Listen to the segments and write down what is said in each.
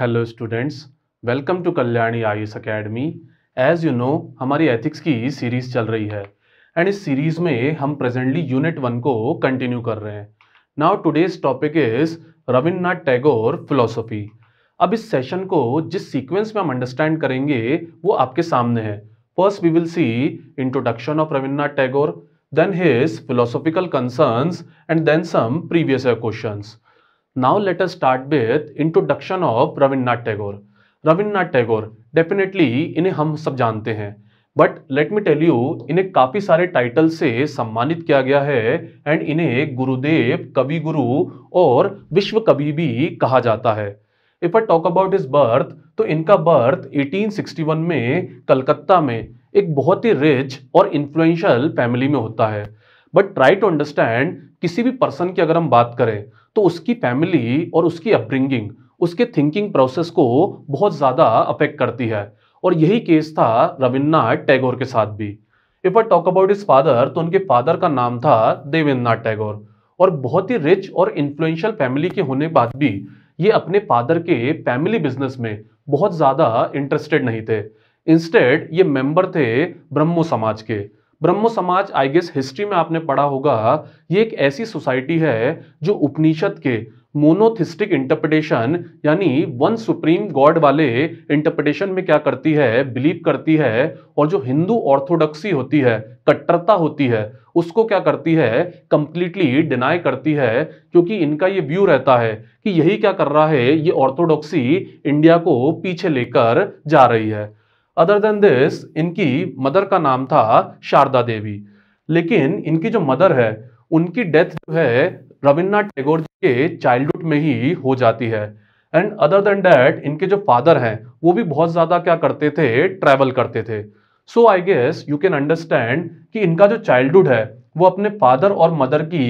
Hello students welcome to Kalyani I S academy as you know हमारी ethics की series चल रही है एंड इस सीरीज़ में हम प्रेजेंटली यूनिट वन को कंटिन्यू कर रहे हैं now today's topic is Rabindranath Tagore philosophy अब इस सेशन को जिस सीक्वेंस में हम अंडरस्टैंड करेंगे वो आपके सामने है first we will see introduction of Rabindranath Tagore then his philosophical concerns and then some previous questions Now let us start with introduction of Rabindranath Tagore. Rabindranath Tagore definitely इन्हें हम सब जानते हैं but let me tell you इन्हें काफ़ी सारे title से सम्मानित किया गया है एंड इन्हें गुरुदेव कवि गुरु और विश्व कवि भी कहा जाता है if I talk about his birth तो इनका बर्थ 1861 में कलकत्ता में एक बहुत ही रिच और इन्फ्लुएंशियल फैमिली में होता है बट ट्राई टू अंडरस्टैंड किसी भी पर्सन की अगर हम बात करें तो उसकी फैमिली और उसकी अपब्रिंगिंग उसके थिंकिंग प्रोसेस को बहुत ज़्यादा अफेक्ट करती है और यही केस था रविन्द्रनाथ टैगोर के साथ भी if I talk about his father तो उनके फादर का नाम था देवेंद्रनाथ टैगोर और बहुत ही रिच और इन्फ्लुएंशियल फैमिली के होने के बाद भी ये अपने फादर के फैमिली बिजनेस में बहुत ज़्यादा इंटरेस्टेड नहीं थे इंस्टेड ये मेंबर थे ब्रह्मो समाज के ब्रह्म समाज आई गेस हिस्ट्री में आपने पढ़ा होगा ये एक ऐसी सोसाइटी है जो उपनिषद के मोनोथिस्टिक इंटरप्रिटेशन यानी वन सुप्रीम गॉड वाले इंटरप्रिटेशन में क्या करती है बिलीव करती है और जो हिंदू ऑर्थोडॉक्सी होती है कट्टरता होती है उसको क्या करती है कंप्लीटली डिनाई करती है क्योंकि इनका ये व्यू रहता है कि यही क्या कर रहा है ये ऑर्थोडॉक्सी इंडिया को पीछे लेकर जा रही है अदर देन दिस इनकी मदर का नाम था शारदा देवी लेकिन इनकी जो मदर है उनकी डेथ जो है रविन्द्रनाथ टैगोर के चाइल्डहुड में ही हो जाती है एंड अदर देन डैट इनके जो फादर हैं वो भी बहुत ज़्यादा क्या करते थे ट्रैवल करते थे so I guess you can understand कि इनका जो चाइल्डहुड है वो अपने फादर और मदर की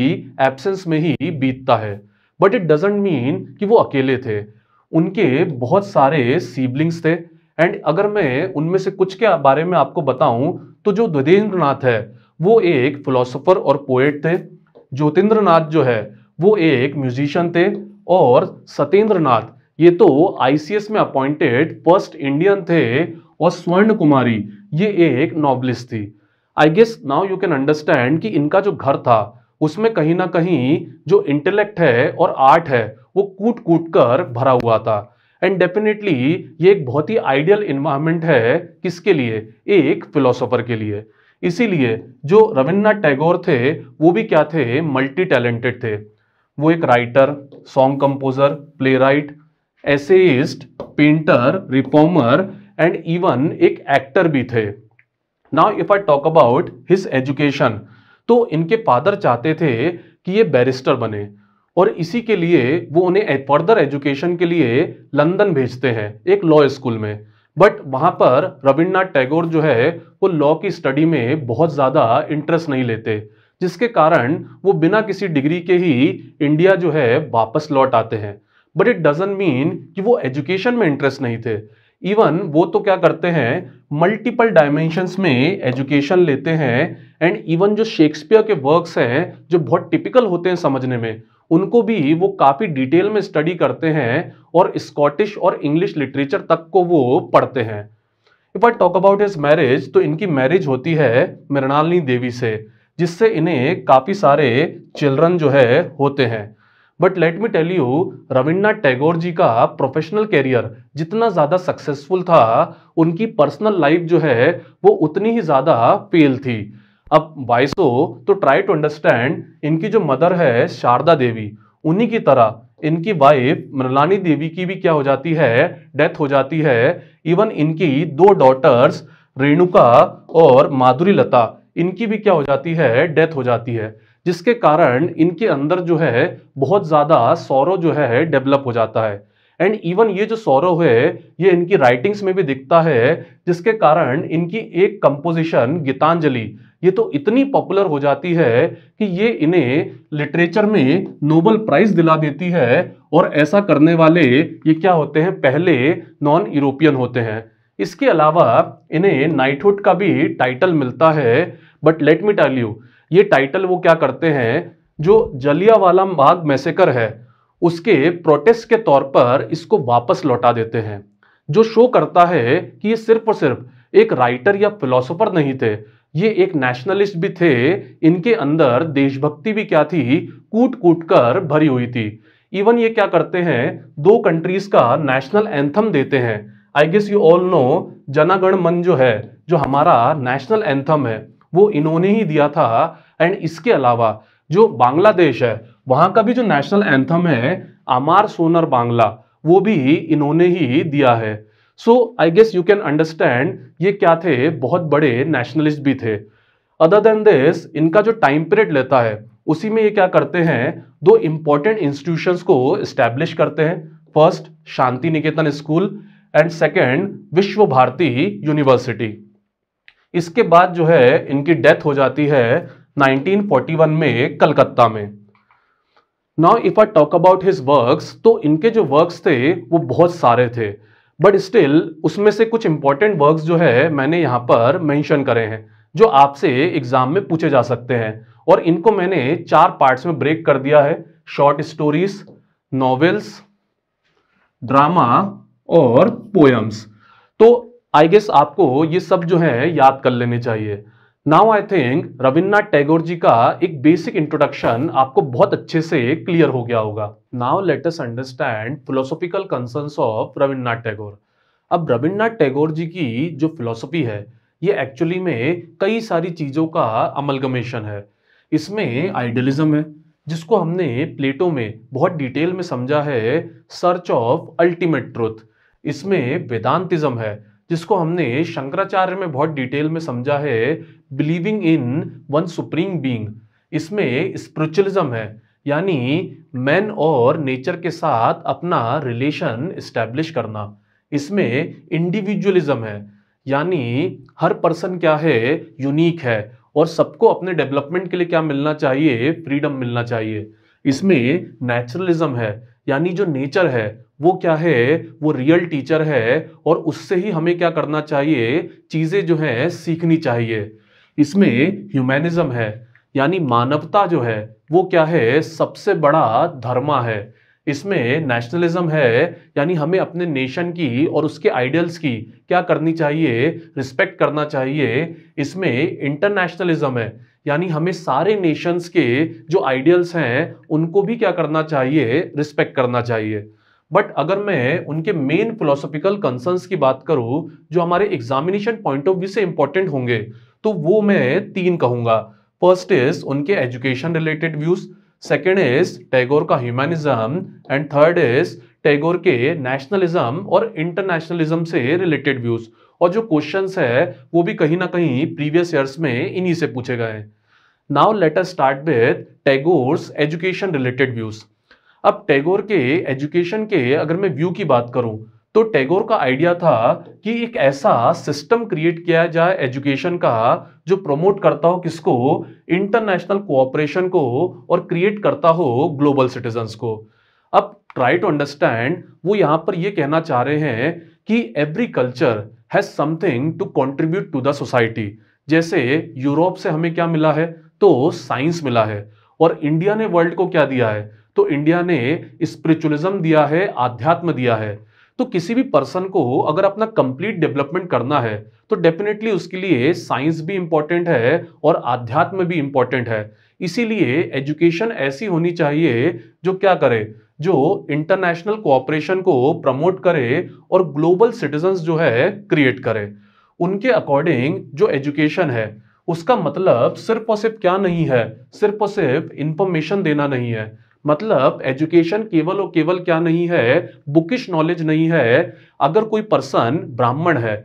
एब्सेंस में ही बीतता है बट इट डजेंट मीन कि वो अकेले थे उनके बहुत सारे सीबलिंग्स थे एंड अगर मैं उनमें से कुछ के बारे में आपको बताऊं तो जो द्विजेंद्र नाथ है वो एक फिलोसोफर और पोएट थे ज्योतिन्द्र नाथ जो है वो एक म्यूजिशियन थे और सत्येंद्र नाथ ये तो आईसीएस में अपॉइंटेड फर्स्ट इंडियन थे और स्वर्ण कुमारी ये एक नॉवलिस्ट थी I guess now you can understand कि इनका जो घर था उसमें कहीं ना कहीं जो इंटेलेक्ट है और आर्ट है वो कूट कूट कर भरा हुआ था एंड डेफिनेटली ये एक बहुत ही आइडियल इन्वायरमेंट है किसके लिए एक फिलोसोफर के लिए इसीलिए जो रविन्द्रनाथ टैगोर थे वो भी क्या थे मल्टी टैलेंटेड थे वो एक writer song composer playwright essayist painter reformer and even एक एक्टर भी थे now if I talk about his education तो इनके फादर चाहते थे कि ये बैरिस्टर बने और इसी के लिए वो उन्हें फर्दर एजुकेशन के लिए लंदन भेजते हैं एक लॉ स्कूल में बट वहाँ पर रविन्द्रनाथ टैगोर जो है वो लॉ की स्टडी में बहुत ज़्यादा इंटरेस्ट नहीं लेते जिसके कारण वो बिना किसी डिग्री के ही इंडिया जो है वापस लौट आते हैं बट इट डजेंट मीन कि वो एजुकेशन में इंटरेस्ट नहीं थे इवन वो तो क्या करते हैं मल्टीपल डायमेंशंस में एजुकेशन लेते हैं एंड इवन जो शेक्सपियर के वर्क्स हैं जो बहुत टिपिकल होते हैं समझने में उनको भी वो काफ़ी डिटेल में स्टडी करते हैं और स्कॉटिश और इंग्लिश लिटरेचर तक को वो पढ़ते हैं if I talk about his marriage तो इनकी मैरिज होती है मृणालिनी देवी से जिससे इन्हें काफ़ी सारे चिल्ड्रन जो है होते हैं but let me tell you Rabindranath Tagore ji का प्रोफेशनल कैरियर जितना ज़्यादा सक्सेसफुल था उनकी पर्सनल लाइफ जो है वो उतनी ही ज़्यादा फेल थी अब वाइसो तो ट्राई टू अंडरस्टैंड इनकी जो मदर है शारदा देवी उन्हीं की तरह इनकी वाइफ मृलानी देवी की भी क्या हो जाती है डेथ हो जाती है इवन इनकी दो डॉटर्स रेणुका और माधुरी लता इनकी भी क्या हो जाती है डेथ हो जाती है जिसके कारण इनके अंदर जो है बहुत ज़्यादा सौरव जो है डेवलप हो जाता है एंड इवन ये जो सौरव है ये इनकी राइटिंग्स में भी दिखता है जिसके कारण इनकी एक कंपोजिशन गीतांजलि ये तो इतनी पॉपुलर हो जाती है कि ये इन्हें लिटरेचर में नोबल प्राइज दिला देती है और ऐसा करने वाले ये क्या होते हैं पहले नॉन यूरोपियन होते हैं इसके अलावा इन्हें नाइटहुड का भी टाइटल मिलता है but let me tell you ये टाइटल वो क्या करते हैं जो जलियावाला बाग मैसेकर है उसके प्रोटेस्ट के तौर पर इसको वापस लौटा देते हैं जो शो करता है कि ये सिर्फ और सिर्फ एक राइटर या फिलोसोफर नहीं थे ये एक नेशनलिस्ट भी थे इनके अंदर देशभक्ति भी क्या थी कूट कूट कर भरी हुई थी इवन ये क्या करते हैं दो कंट्रीज का नेशनल एंथम देते हैं I guess you all know Jana Gana Mana जो है जो हमारा नेशनल एंथम है वो इन्होंने ही दिया था एंड इसके अलावा जो बांग्लादेश है वहां का भी जो नेशनल एंथम है अमार सोनर बांग्ला वो भी इन्होंने ही दिया है so I guess you can understand ये क्या थे बहुत बड़े नेशनलिस्ट भी थे अदर देन दिस इनका जो टाइम पीरियड लेता है उसी में ये क्या करते हैं दो इंपॉर्टेंट इंस्टीट्यूशंस को इस्टेब्लिश करते हैं first Shanti Niketan school and second Vishwa Bharati university इसके बाद जो है इनकी डेथ हो जाती है 1941 में कलकत्ता में now if I talk about his works तो इनके जो वर्क्स थे वो बहुत सारे थे बट स्टिल उसमें से कुछ इंपॉर्टेंट वर्क्स जो है मैंने यहाँ पर मेंशन करे हैं जो आपसे एग्जाम में पूछे जा सकते हैं और इनको मैंने चार पार्ट्स में ब्रेक कर दिया है शॉर्ट स्टोरीज नॉवेल्स ड्रामा और पोएम्स तो आई गेस आपको ये सब जो है याद कर लेने चाहिए now I think Rabindranath Tagore ji का एक बेसिक इंट्रोडक्शन आपको बहुत अच्छे से क्लियर हो गया होगा now let's understand philosophical concern of Rabindranath Tagore अब रविन्द्रनाथ टैगोर जी की जो फिलोसफी है ये एक्चुअली में कई सारी चीज़ों का अमलगमेशन है इसमें आइडियलिज्म है जिसको हमने प्लेटो में बहुत डिटेल में समझा है सर्च ऑफ अल्टीमेट ट्रुथ इसमें वेदांतिज्म है जिसको हमने शंकराचार्य में बहुत डिटेल में समझा है believing in one supreme being इसमें स्पिरिचुअलिज्म है यानी मैन और नेचर के साथ अपना रिलेशन इस्टेब्लिश करना इसमें इंडिविजुअलिज्म है यानी हर पर्सन क्या है यूनिक है और सबको अपने डेवलपमेंट के लिए क्या मिलना चाहिए फ्रीडम मिलना चाहिए इसमें नेचुरलिज्म है यानी जो नेचर है वो क्या है वो रियल टीचर है और उससे ही हमें क्या करना चाहिए चीज़ें जो हैं सीखनी चाहिए इसमें ह्यूमैनिज्म है यानी मानवता जो है वो क्या है सबसे बड़ा धर्मा है इसमें नेशनलिज्म है यानी हमें अपने नेशन की और उसके आइडियल्स की क्या करनी चाहिए रिस्पेक्ट करना चाहिए इसमें इंटरनेशनलिज्म है यानी हमें सारे नेशंस के जो आइडियल्स हैं उनको भी क्या करना चाहिए रिस्पेक्ट करना चाहिए बट अगर मैं उनके मेन फिलोसॉफिकल कंसर्न्स की बात करूं जो हमारे एग्जामिनेशन पॉइंट ऑफ व्यू से इंपॉर्टेंट होंगे तो वो मैं तीन कहूंगा फर्स्ट इज उनके education related views second is Tagore का humanism and third is Tagore के नेशनलिज्म और इंटरनेशनलिज्म से रिलेटेड व्यूज और जो क्वेश्चंस है वो भी कहीं ना कहीं प्रीवियस ईयर्स में इन्हीं से पूछे गए हैं now let us start with Tagore's education related views अब टैगोर के एजुकेशन के अगर मैं व्यू की बात करूं तो टैगोर का आइडिया था कि एक ऐसा सिस्टम क्रिएट किया जाए एजुकेशन का जो प्रमोट करता हो किसको इंटरनेशनल कोऑपरेशन को और क्रिएट करता हो ग्लोबल सिटीजन्स को अब ट्राई टू अंडरस्टैंड वो यहां पर ये कहना चाह रहे हैं कि every culture has something to contribute to the society जैसे यूरोप से हमें क्या मिला है तो साइंस मिला है और इंडिया ने वर्ल्ड को क्या दिया है तो इंडिया ने स्पिरिचुअलिज्म दिया है आध्यात्म दिया है तो किसी भी पर्सन को अगर अपना कंप्लीट डेवलपमेंट करना है तो डेफिनेटली उसके लिए साइंस भी इम्पॉर्टेंट है और आध्यात्म भी इम्पॉर्टेंट है इसीलिए एजुकेशन ऐसी होनी चाहिए जो क्या करे जो इंटरनेशनल कोऑपरेशन को प्रमोट करे और ग्लोबल सिटीजन्स जो है क्रिएट करे उनके अकॉर्डिंग जो एजुकेशन है उसका मतलब सिर्फ और सिर्फ क्या नहीं है सिर्फ और सिर्फ इंफॉर्मेशन देना नहीं है मतलब एजुकेशन केवल और केवल क्या नहीं है बुकिश नॉलेज नहीं है अगर कोई पर्सन ब्राह्मण है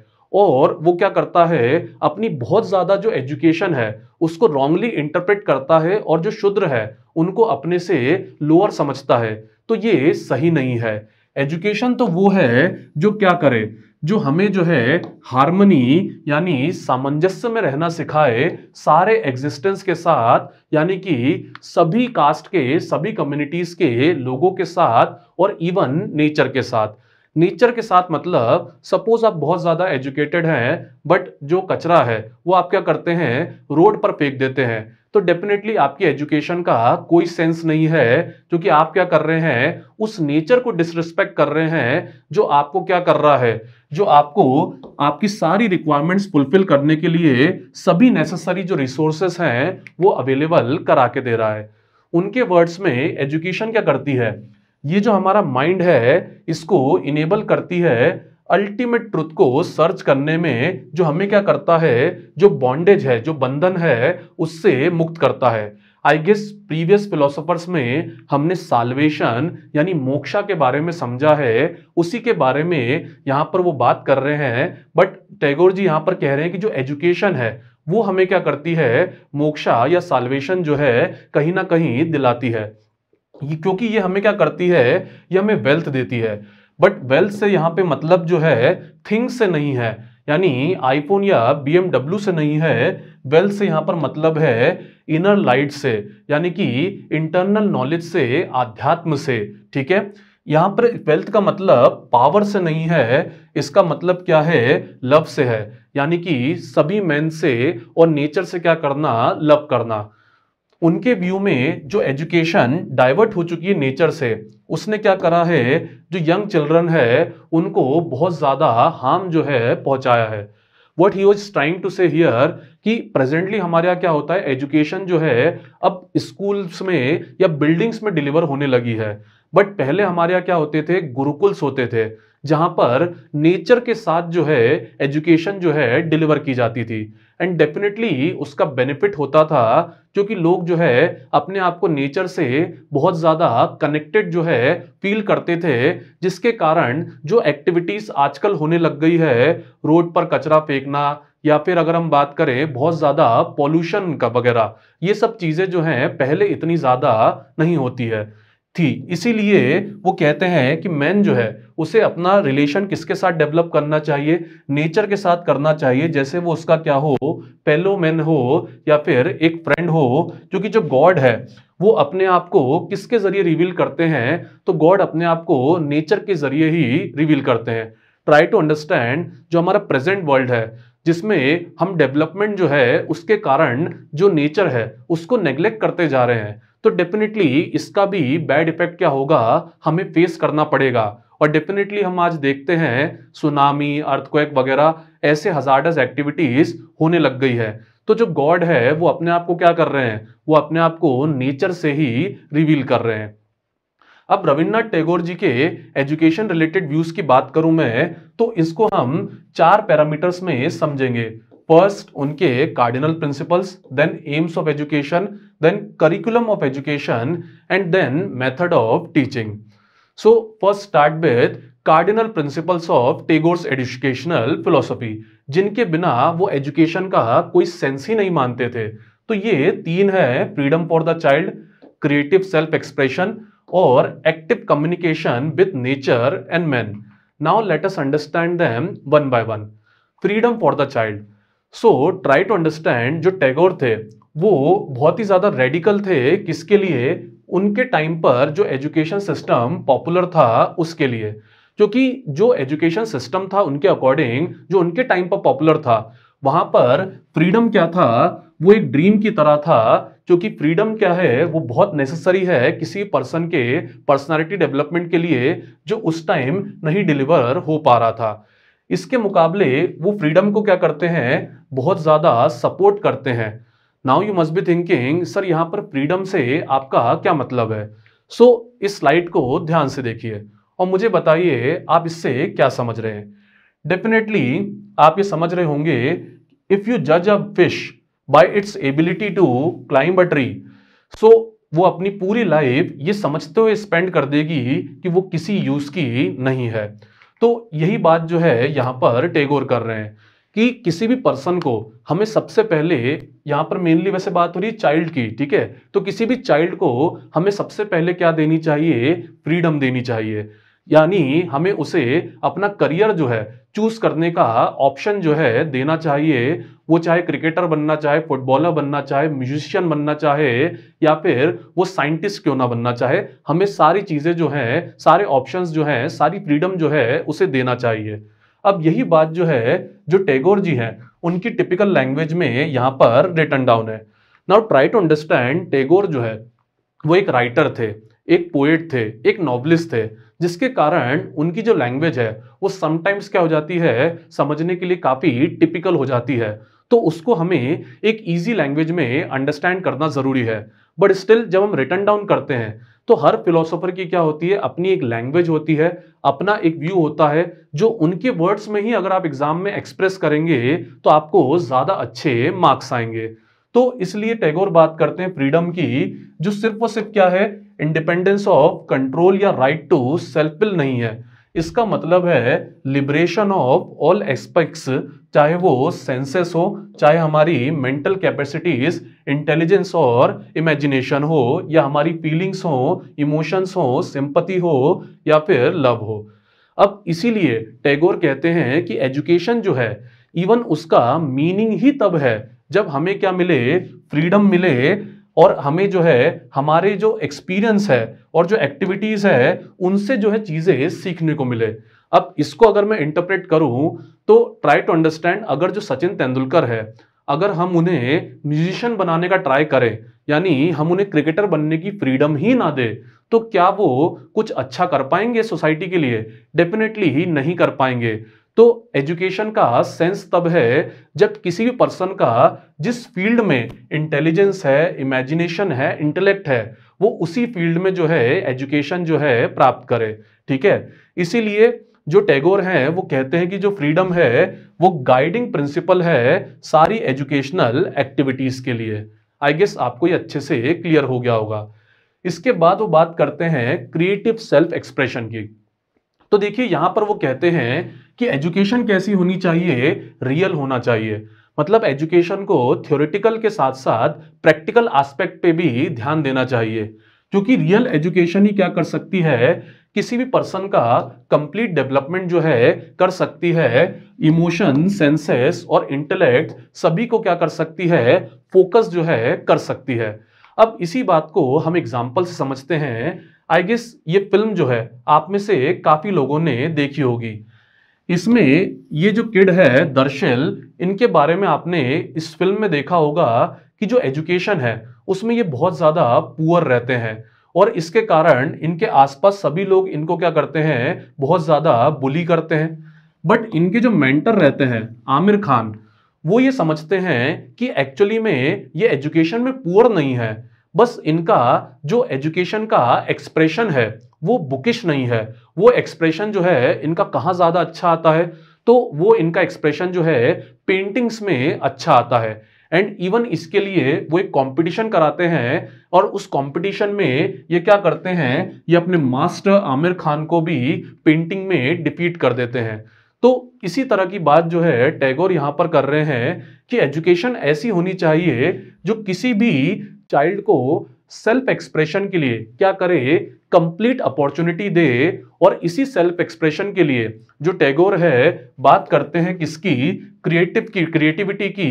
और वो क्या करता है अपनी बहुत ज़्यादा जो एजुकेशन है उसको रॉन्गली इंटरप्रेट करता है और जो शूद्र है उनको अपने से लोअर समझता है तो ये सही नहीं है एजुकेशन तो वो है जो क्या करे जो हमें जो है हार्मनी यानी सामंजस्य में रहना सिखाए सारे एग्जिस्टेंस के साथ यानी कि सभी कास्ट के सभी कम्युनिटीज के लोगों के साथ और इवन नेचर के साथ नेचर के साथ मतलब सपोज आप बहुत ज़्यादा एजुकेटेड हैं बट जो कचरा है वो आप क्या करते हैं रोड पर फेंक देते हैं तो डेफिनेटली आपकी एजुकेशन का कोई सेंस नहीं है क्योंकि आप क्या कर रहे हैं उस नेचर को डिसरिस्पेक्ट कर रहे हैं जो आपको क्या कर रहा है जो आपको आपकी सारी रिक्वायरमेंट्स फुलफिल करने के लिए सभी नेसेसरी जो रिसोर्सेस हैं वो अवेलेबल करा के दे रहा है उनके वर्ड्स में एजुकेशन क्या करती है ये जो हमारा माइंड है इसको इनेबल करती है अल्टीमेट ट्रुथ को सर्च करने में जो हमें क्या करता है जो बॉन्डेज है जो बंधन है उससे मुक्त करता है आई गेस प्रीवियस फिलोसोफर्स में हमने साल्वेशन यानी मोक्षा के बारे में समझा है उसी के बारे में यहाँ पर वो बात कर रहे हैं बट टैगोर जी यहाँ पर कह रहे हैं कि जो एजुकेशन है वो हमें क्या करती है मोक्षा या साल्वेशन जो है कहीं ना कहीं दिलाती है क्योंकि ये हमें क्या करती है ये हमें वेल्थ देती है बट वेल्थ से यहाँ पे मतलब जो है थिंग्स से नहीं है यानी आईफोन या बी से नहीं है वेल से यहाँ पर मतलब है इनर लाइट से यानी कि इंटरनल नॉलेज से आध्यात्म से ठीक है यहाँ पर वेल्थ का मतलब पावर से नहीं है इसका मतलब क्या है लव से है यानी कि सभी मैन से और नेचर से क्या करना लव करना उनके व्यू में जो एजुकेशन डाइवर्ट हो चुकी है नेचर से उसने क्या करा है जो यंग चिल्ड्रन है उनको बहुत ज़्यादा हार्म जो है पहुंचाया है what he was trying to say here कि प्रेजेंटली हमारे यहाँ क्या होता है एजुकेशन जो है अब स्कूल्स में या बिल्डिंग्स में डिलीवर होने लगी है बट पहले हमारे यहाँ क्या होते थे गुरुकुल्स होते थे जहां पर नेचर के साथ जो है एजुकेशन जो है डिलीवर की जाती थी एंड डेफिनेटली उसका बेनिफिट होता था क्योंकि लोग जो है अपने आप को नेचर से बहुत ज़्यादा कनेक्टेड जो है फील करते थे जिसके कारण जो एक्टिविटीज़ आजकल होने लग गई है रोड पर कचरा फेंकना या फिर अगर हम बात करें बहुत ज़्यादा पॉल्यूशन का वगैरह ये सब चीज़ें जो हैं पहले इतनी ज़्यादा नहीं होती है थी इसीलिए वो कहते हैं कि मैन जो है उसे अपना रिलेशन किसके साथ डेवलप करना चाहिए नेचर के साथ करना चाहिए जैसे वो उसका क्या हो पेलो मैन हो या फिर एक फ्रेंड हो क्योंकि जो गॉड है वो अपने आप को किसके जरिए रिवील करते हैं तो गॉड अपने आप को नेचर के जरिए ही रिवील करते हैं ट्राई टू अंडरस्टैंड जो हमारा प्रेजेंट वर्ल्ड है जिसमें हम डेवलपमेंट जो है उसके कारण जो नेचर है उसको नेग्लेक्ट करते जा रहे हैं तो डेफिनेटली इसका भी बैड इफेक्ट क्या होगा हमें फेस करना पड़ेगा और डेफिनेटली हम आज देखते हैं सुनामी अर्थक्वेक वगैरह ऐसे हजार्डस एक्टिविटीज होने लग गई है तो जो गॉड है वो अपने आप को क्या कर रहे हैं वो अपने आप को नेचर से ही रिवील कर रहे हैं अब रविन्द्रनाथ टैगोर जी के एजुकेशन रिलेटेड व्यूज की बात करूं मैं तो इसको हम चार पैरामीटर्स में समझेंगे फर्स्ट उनके cardinal principles then aims of education then curriculum of education and then method of teaching so first start with cardinal principles of Tagore's educational philosophy जिनके बिना वो एजुकेशन का कोई सेंस ही नहीं मानते थे तो ये तीन है freedom for the child creative self expression और active communication with nature and man now let us understand them one by one freedom for the child so try to understand जो टैगोर थे वो बहुत ही ज़्यादा रेडिकल थे किसके लिए उनके टाइम पर जो एजुकेशन सिस्टम पॉपुलर था उसके लिए क्योंकि जो एजुकेशन सिस्टम था उनके अकॉर्डिंग जो उनके टाइम पर पॉपुलर था वहां पर फ्रीडम क्या था वो एक ड्रीम की तरह था क्योंकि फ्रीडम क्या है वो बहुत नेसेसरी है किसी पर्सन के पर्सनालिटी डेवलपमेंट के लिए जो उस टाइम नहीं डिलीवर हो पा रहा था इसके मुकाबले वो फ्रीडम को क्या करते हैं बहुत ज़्यादा सपोर्ट करते हैं now you must be thinking sir यहाँ पर फ्रीडम से आपका क्या मतलब है सो so, इस स्लाइड को ध्यान से देखिए और मुझे बताइए आप इससे क्या समझ रहे हैं डेफिनेटली आप ये समझ रहे होंगे इफ़ यू जज a fish by its ability to climb a tree so वो अपनी पूरी लाइफ ये समझते हुए स्पेंड कर देगी कि वो किसी यूज़ की नहीं है तो यही बात जो है यहाँ पर टेगोर कर रहे हैं कि किसी भी पर्सन को हमें सबसे पहले यहाँ पर मेनली वैसे बात हो रही है चाइल्ड की ठीक है तो किसी भी चाइल्ड को हमें सबसे पहले क्या देनी चाहिए फ्रीडम देनी चाहिए यानी हमें उसे अपना करियर जो है चूज करने का ऑप्शन जो है देना चाहिए वो चाहे क्रिकेटर बनना चाहे फुटबॉलर बनना चाहे म्यूजिशियन बनना चाहे या फिर वो साइंटिस्ट क्यों ना बनना चाहे हमें सारी चीज़ें जो हैं सारे ऑप्शंस जो है सारी फ्रीडम जो है उसे देना चाहिए अब यही बात जो है जो टैगोर जी हैं उनकी टिपिकल लैंग्वेज में यहाँ पर रिटर्न डाउन है now try to understand Tagore जो है वो एक राइटर थे एक पोएट थे एक नॉवलिस्ट थे जिसके कारण उनकी जो लैंग्वेज है वो समटाइम्स क्या हो जाती है समझने के लिए काफ़ी टिपिकल हो जाती है तो उसको हमें एक ईजी लैंग्वेज में अंडरस्टैंड करना ज़रूरी है बट स्टिल जब हम रिटर्न डाउन करते हैं तो हर फिलोसोफर की क्या होती है अपनी एक लैंग्वेज होती है अपना एक व्यू होता है जो उनके वर्ड्स में ही अगर आप एग्जाम में एक्सप्रेस करेंगे तो आपको ज़्यादा अच्छे मार्क्स आएंगे तो इसलिए टैगोर बात करते हैं फ्रीडम की जो सिर्फ और सिर्फ क्या है इंडिपेंडेंस ऑफ कंट्रोल या राइट टू सेल्फ विल नहीं है इसका मतलब है लिबरेशन ऑफ ऑल एस्पेक्ट्स चाहे वो सेंसेस हो चाहे हमारी मेंटल कैपेसिटीज इंटेलिजेंस और इमेजिनेशन हो या हमारी फीलिंग्स हो इमोशंस हो सिंपति हो या फिर लव हो अब इसीलिए टैगोर कहते हैं कि एजुकेशन जो है इवन उसका मीनिंग ही तब है जब हमें क्या मिले फ्रीडम मिले और हमें जो है हमारे जो एक्सपीरियंस है और जो एक्टिविटीज़ है उनसे जो है चीज़ें सीखने को मिले अब इसको अगर मैं इंटरप्रेट करूँ तो ट्राई टू अंडरस्टैंड अगर जो सचिन तेंदुलकर है अगर हम उन्हें म्यूजिशियन बनाने का ट्राई करें यानी हम उन्हें क्रिकेटर बनने की फ्रीडम ही ना दे तो क्या वो कुछ अच्छा कर पाएंगे सोसाइटी के लिए डेफिनेटली ही नहीं कर पाएंगे तो एजुकेशन का सेंस तब है जब किसी भी पर्सन का जिस फील्ड में इंटेलिजेंस है इमेजिनेशन है इंटेलेक्ट है वो उसी फील्ड में जो है एजुकेशन जो है प्राप्त करे ठीक है इसीलिए जो टैगोर हैं वो कहते हैं कि जो फ्रीडम है वो गाइडिंग प्रिंसिपल है सारी एजुकेशनल एक्टिविटीज के लिए आई गेस आपको ये अच्छे से क्लियर हो गया होगा इसके बाद वो बात करते हैं क्रिएटिव सेल्फ एक्सप्रेशन की तो देखिए यहां पर वो कहते हैं कि एजुकेशन कैसी होनी चाहिए रियल होना चाहिए मतलब एजुकेशन को थ्योरेटिकल के साथ साथ प्रैक्टिकल एस्पेक्ट पे भी ध्यान देना चाहिए क्योंकि रियल एजुकेशन ही क्या कर सकती है किसी भी पर्सन का कंप्लीट डेवलपमेंट जो है कर सकती है इमोशन सेंसेस और इंटेलेक्ट सभी को क्या कर सकती है फोकस जो है कर सकती है अब इसी बात को हम एग्जाम्पल से समझते हैं आई गेस ये फिल्म जो है आप में से काफी लोगों ने देखी होगी इसमें ये जो किड है दर्शल इनके बारे में आपने इस फिल्म में देखा होगा कि जो एजुकेशन है उसमें ये बहुत ज़्यादा पुअर रहते हैं और इसके कारण इनके आसपास सभी लोग इनको क्या करते हैं बहुत ज़्यादा बुली करते हैं बट इनके जो मेंटर रहते हैं आमिर खान वो ये समझते हैं कि एक्चुअली में ये एजुकेशन में पुअर नहीं है बस इनका जो एजुकेशन का एक्सप्रेशन है वो बुकिश नहीं है वो एक्सप्रेशन जो है इनका कहाँ ज़्यादा अच्छा आता है तो वो इनका एक्सप्रेशन जो है पेंटिंग्स में अच्छा आता है एंड इवन इसके लिए वो एक कंपटीशन कराते हैं और उस कंपटीशन में ये क्या करते हैं ये अपने मास्टर आमिर खान को भी पेंटिंग में डिपीट कर देते हैं तो इसी तरह की बात जो है टैगोर यहाँ पर कर रहे हैं कि एजुकेशन ऐसी होनी चाहिए जो किसी भी चाइल्ड को सेल्फ एक्सप्रेशन के लिए क्या करे कंप्लीट अपॉर्चुनिटी दे और इसी सेल्फ एक्सप्रेशन के लिए जो टैगोर है बात करते हैं किसकी क्रिएटिव की क्रिएटिविटी की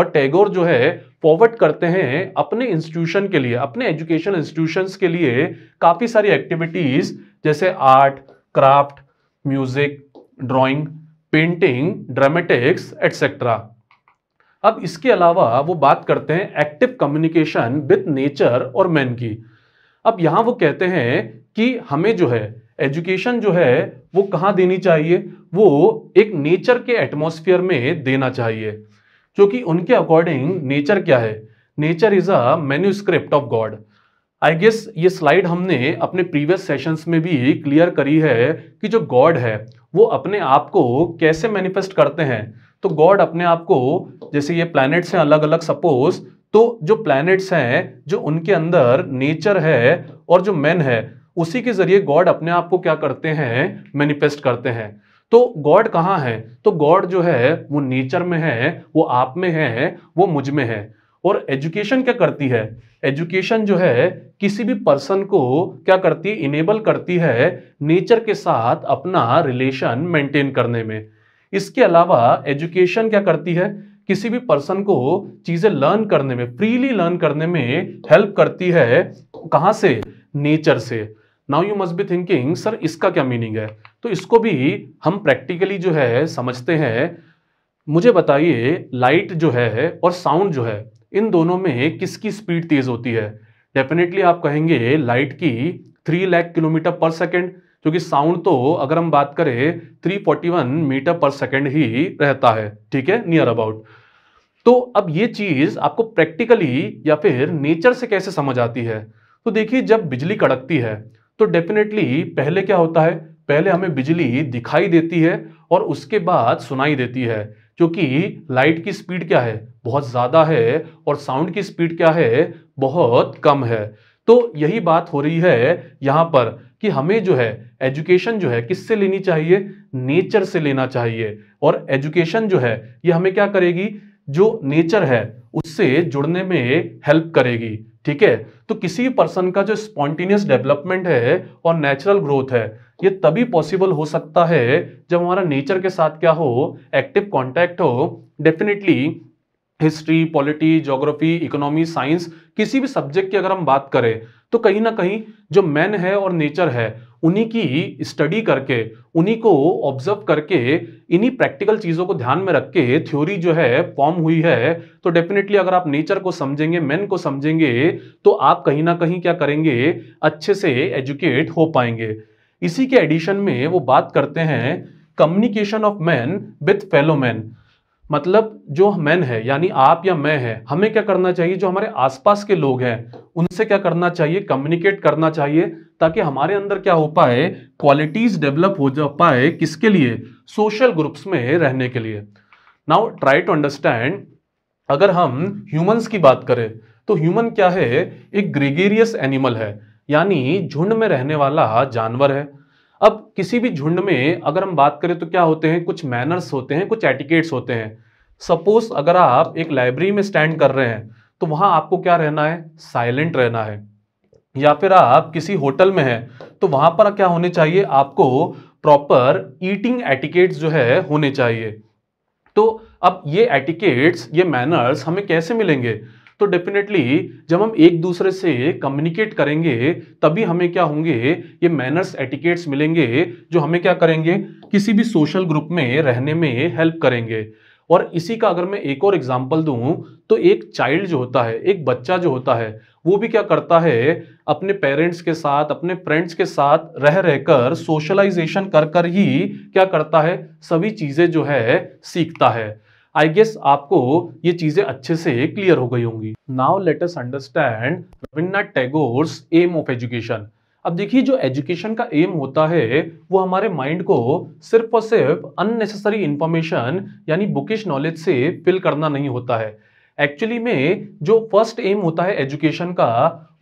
और टैगोर जो है फॉरवर्ड करते हैं अपने इंस्टीट्यूशन के लिए अपने एजुकेशन इंस्टीट्यूशन के लिए काफ़ी सारी एक्टिविटीज़ जैसे art craft music drawing painting dramatics etcetera अब इसके अलावा वो बात करते हैं एक्टिव कम्युनिकेशन विथ नेचर और मैन की अब यहाँ वो कहते हैं कि हमें जो है एजुकेशन जो है वो कहाँ देनी चाहिए वो एक नेचर के एटमोसफियर में देना चाहिए क्योंकि उनके अकॉर्डिंग नेचर क्या है nature is a manuscript of God I guess ये स्लाइड हमने अपने प्रीवियस सेशंस में भी क्लियर करी है कि जो गॉड है वो अपने आप को कैसे मैनिफेस्ट करते हैं तो गॉड अपने आप को जैसे ये प्लैनेट्स हैं अलग अलग सपोज तो जो प्लैनेट्स हैं जो उनके अंदर नेचर है और जो मैन है उसी के जरिए गॉड अपने आप को क्या करते हैं मैनिफेस्ट करते हैं तो गॉड कहाँ है तो गॉड जो है वो नेचर में है वो आप में है वो मुझ में है और एजुकेशन क्या करती है एजुकेशन जो है किसी भी पर्सन को क्या करती है इनेबल करती है नेचर के साथ अपना रिलेशन मेंटेन करने में इसके अलावा एजुकेशन क्या करती है किसी भी पर्सन को चीजें लर्न करने में फ्रीली लर्न करने में हेल्प करती है कहां कहाँ से नेचर से now you must be thinking sir इसका क्या मीनिंग है तो इसको भी हम प्रैक्टिकली जो है समझते हैं मुझे बताइए लाइट जो है और साउंड जो है इन दोनों में किसकी स्पीड तेज होती है डेफिनेटली आप कहेंगे लाइट की three lakh kilometre per second क्योंकि साउंड तो अगर हम बात करें 341 मीटर पर सेकेंड ही रहता है ठीक है नियर अबाउट तो अब ये चीज़ आपको प्रैक्टिकली या फिर नेचर से कैसे समझ आती है तो देखिए जब बिजली कड़कती है तो डेफिनेटली पहले क्या होता है पहले हमें बिजली दिखाई देती है और उसके बाद सुनाई देती है क्योंकि लाइट की स्पीड क्या है बहुत ज़्यादा है और साउंड की स्पीड क्या है बहुत कम है तो यही बात हो रही है यहाँ पर कि हमें जो है एजुकेशन जो है किससे लेनी चाहिए नेचर से लेना चाहिए और एजुकेशन जो है ये हमें क्या करेगी जो नेचर है उससे जुड़ने में हेल्प करेगी ठीक है तो किसी पर्सन का जो स्पॉन्टेनियस डेवलपमेंट है और नेचुरल ग्रोथ है ये तभी पॉसिबल हो सकता है जब हमारा नेचर के साथ क्या हो एक्टिव कांटेक्ट हो definitely history polity geography economy science किसी भी सब्जेक्ट की अगर हम बात करें तो कहीं ना कहीं जो मैन है और नेचर है उन्हीं की स्टडी करके उन्हीं को ऑब्जर्व करके इन्हीं प्रैक्टिकल चीज़ों को ध्यान में रख के थ्योरी जो है फॉर्म हुई है तो डेफिनेटली अगर आप नेचर को समझेंगे मैन को समझेंगे तो आप कहीं ना कहीं क्या करेंगे अच्छे से एजुकेट हो पाएंगे इसी के एडिशन में वो बात करते हैं communication of man with fellow man मतलब जो मैन है यानी आप या मैं है हमें क्या करना चाहिए जो हमारे आसपास के लोग हैं उनसे क्या करना चाहिए कम्युनिकेट करना चाहिए ताकि हमारे अंदर क्या हो पाए क्वालिटीज डेवलप हो जा पाए किसके लिए सोशल ग्रुप्स में रहने के लिए नाउ ट्राई टू अंडरस्टैंड अगर हम ह्यूमंस की बात करें तो ह्यूमन क्या है एक ग्रेगेरियस एनिमल है यानी झुंड में रहने वाला जानवर है अब किसी भी झुंड में अगर हम बात करें तो क्या होते हैं कुछ मैनर्स होते हैं कुछ एटिकेट्स होते हैं सपोज अगर आप एक लाइब्रेरी में स्टैंड कर रहे हैं तो वहां आपको क्या रहना है साइलेंट रहना है या फिर आप किसी होटल में हैं तो वहां पर क्या होने चाहिए आपको प्रॉपर ईटिंग एटिकेट्स जो है होने चाहिए तो अब ये एटिकेट्स ये मैनर्स हमें कैसे मिलेंगे तो डेफिनेटली जब हम एक दूसरे से कम्युनिकेट करेंगे तभी हमें क्या होंगे ये मैनर्स एटिकेट्स मिलेंगे जो हमें क्या करेंगे किसी भी सोशल ग्रुप में रहने में हेल्प करेंगे और इसी का अगर मैं एक और एग्जाम्पल दूं तो एक चाइल्ड जो होता है एक बच्चा जो होता है वो भी क्या करता है अपने पेरेंट्स के साथ अपने फ्रेंड्स के साथ रह रहकर सोशलाइजेशन कर कर ही क्या करता है सभी चीज़ें जो है सीखता है आई गेस आपको ये चीजें अच्छे से क्लियर हो गई होंगी now let us understand Rabindranath Tagore aim of education अब देखिए जो एजुकेशन का एम होता है वो हमारे माइंड को सिर्फ और सिर्फ अननेसेसरी इंफॉर्मेशन यानी बुकिश नॉलेज से फिल करना नहीं होता है एक्चुअली में जो फर्स्ट एम होता है एजुकेशन का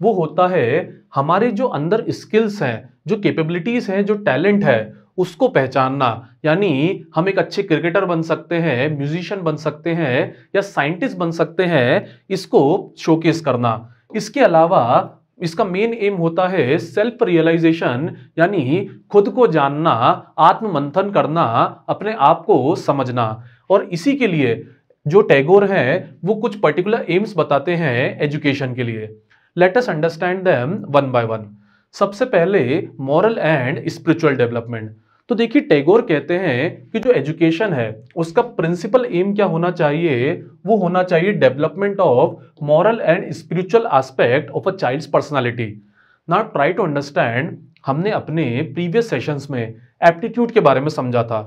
वो होता है हमारे जो अंदर स्किल्स हैं जो कैपेबिलिटीज़ हैं जो टैलेंट है उसको पहचानना यानी हम एक अच्छे क्रिकेटर बन सकते हैं म्यूजिशियन बन सकते हैं या साइंटिस्ट बन सकते हैं इसको शोकेस करना इसके अलावा इसका मेन एम होता है सेल्फ रियलाइजेशन यानी खुद को जानना आत्म मंथन करना अपने आप को समझना और इसी के लिए जो टैगोर हैं वो कुछ पर्टिकुलर एम्स बताते हैं एजुकेशन के लिए let understand them one by one सबसे पहले मॉरल एंड स्पिरिचुअल डेवलपमेंट तो देखिए टैगोर कहते हैं कि जो एजुकेशन है उसका प्रिंसिपल एम क्या होना चाहिए वो होना चाहिए development of moral and spiritual aspect of a child's personality now try to understand हमने अपने प्रीवियस सेशंस में एप्टीट्यूड के बारे में समझा था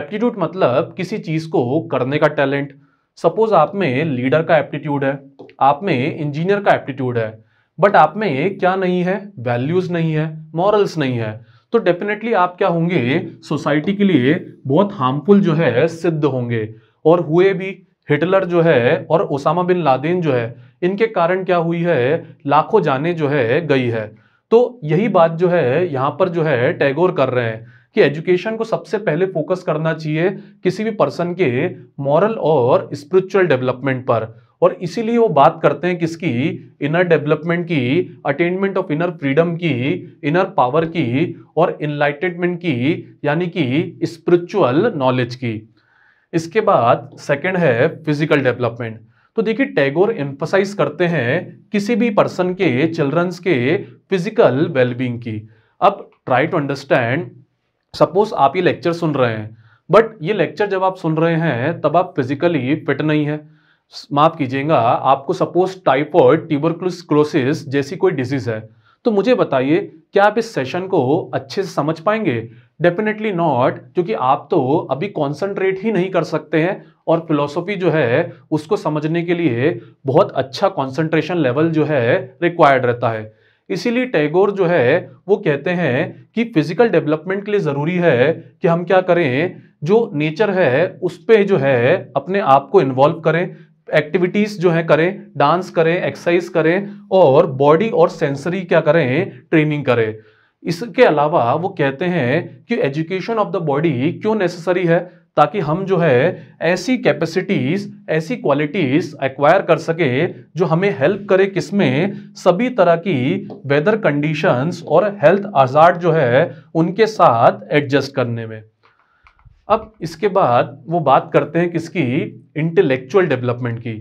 एप्टीट्यूड मतलब किसी चीज़ को करने का टैलेंट सपोज आप में लीडर का एप्टीट्यूड है आप में इंजीनियर का एप्टीट्यूड है बट आप में क्या नहीं है वैल्यूज़ नहीं है मॉरल्स नहीं है तो डेफिनेटली आप क्या होंगे सोसाइटी के लिए बहुत हार्मफुल जो है सिद्ध होंगे और हुए भी हिटलर जो है और ओसामा बिन लादेन जो है इनके कारण क्या हुई है लाखों जाने जो है गई है तो यही बात जो है यहाँ पर जो है टैगोर कर रहे हैं कि एजुकेशन को सबसे पहले फोकस करना चाहिए किसी भी पर्सन के मॉरल और स्पिरिचुअल डेवलपमेंट पर और इसीलिए वो बात करते हैं किसकी इनर डेवलपमेंट की अटेनमेंट ऑफ इनर फ्रीडम की इनर पावर की और इनलाइटेडमेंट की यानी कि स्पिरिचुअल नॉलेज की इसके बाद सेकंड है फिजिकल डेवलपमेंट तो देखिए टैगोर एम्फोसाइज करते हैं किसी भी पर्सन के चिल्ड्रंस के फिजिकल वेलबींग की अब ट्राई टू अंडरस्टैंड सपोज आप ये लेक्चर सुन रहे हैं बट ये लेक्चर जब आप सुन रहे हैं तब आप फिजिकली फिट नहीं है माफ कीजिएगा आपको सपोज टाइफॉइड ट्यूबरक्लोसिस जैसी कोई डिजीज है तो मुझे बताइए क्या आप इस सेशन को अच्छे से समझ पाएंगे डेफिनेटली नॉट क्योंकि आप तो अभी कॉन्सेंट्रेट ही नहीं कर सकते हैं और फिलोसॉफी जो है उसको समझने के लिए बहुत अच्छा कॉन्सेंट्रेशन लेवल जो है रिक्वायर्ड रहता है इसीलिए टैगोर जो है वो कहते हैं कि फिजिकल डेवलपमेंट के लिए ज़रूरी है कि हम क्या करें जो नेचर है उस पर जो है अपने आप को इन्वॉल्व करें एक्टिविटीज जो है करें डांस करें एक्सरसाइज करें और बॉडी और सेंसरी क्या करें ट्रेनिंग करें इसके अलावा वो कहते हैं कि एजुकेशन ऑफ द बॉडी क्यों नेसेसरी है ताकि हम जो है ऐसी कैपेसिटीज ऐसी क्वालिटीज एक्वायर कर सके जो हमें हेल्प करे किसमें सभी तरह की वेदर कंडीशंस और हेल्थ आज़ार जो है उनके साथ एडजस्ट करने में अब इसके बाद वो बात करते हैं किसकी इंटेलेक्चुअल डेवलपमेंट की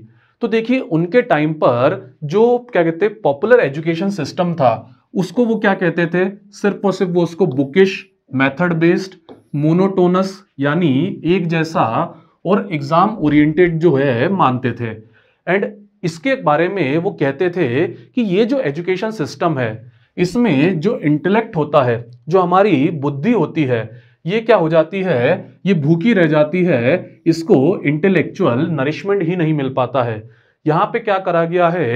तो देखिए उनके टाइम पर जो क्या कहते हैं पॉपुलर एजुकेशन सिस्टम था उसको वो क्या कहते थे सिर्फ और सिर्फ वो उसको बुकिश मेथड बेस्ड मोनोटोनस यानी एक जैसा और एग्जाम ओरिएंटेड जो है मानते थे एंड इसके बारे में वो कहते थे कि ये जो एजुकेशन सिस्टम है इसमें जो इंटेलेक्ट होता है जो हमारी बुद्धि होती है ये क्या हो जाती है ये भूखी रह जाती है इसको इंटेलेक्चुअल नरिशमेंट ही नहीं मिल पाता है यहाँ पे क्या करा गया है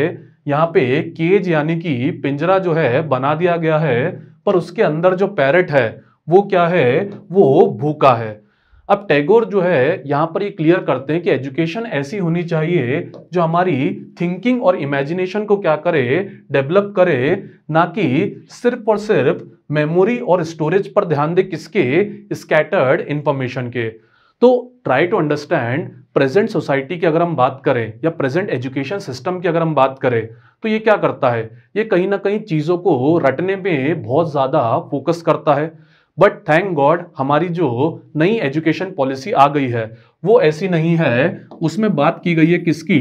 यहाँ पे केज यानी कि पिंजरा जो है बना दिया गया है पर उसके अंदर जो पैरट है वो क्या है वो भूखा है अब टैगोर जो है यहाँ पर ये क्लियर करते हैं कि एजुकेशन ऐसी होनी चाहिए जो हमारी थिंकिंग और इमेजिनेशन को क्या करे डेवलप करे ना कि सिर्फ और सिर्फ मेमोरी और स्टोरेज पर ध्यान दे किसके स्कैटर्ड इंफॉर्मेशन के तो try to understand present society की अगर हम बात करें या प्रेजेंट एजुकेशन सिस्टम की अगर हम बात करें तो ये क्या करता है ये कहीं ना कहीं चीज़ों को रटने में बहुत ज़्यादा फोकस करता है बट थैंक गॉड हमारी जो नई एजुकेशन पॉलिसी आ गई है वो ऐसी नहीं है उसमें बात की गई है किसकी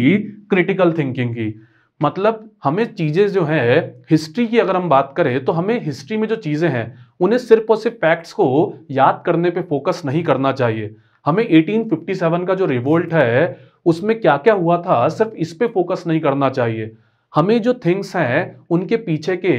क्रिटिकल थिंकिंग की मतलब हमें चीज़ें जो हैं हिस्ट्री की अगर हम बात करें तो हमें हिस्ट्री में जो चीज़ें हैं उन्हें सिर्फ और सिर्फ फैक्ट्स को याद करने पे फोकस नहीं करना चाहिए हमें 1857 का जो रिवोल्ट है उसमें क्या क्या हुआ था सिर्फ इस पे फोकस नहीं करना चाहिए हमें जो थिंग्स हैं उनके पीछे के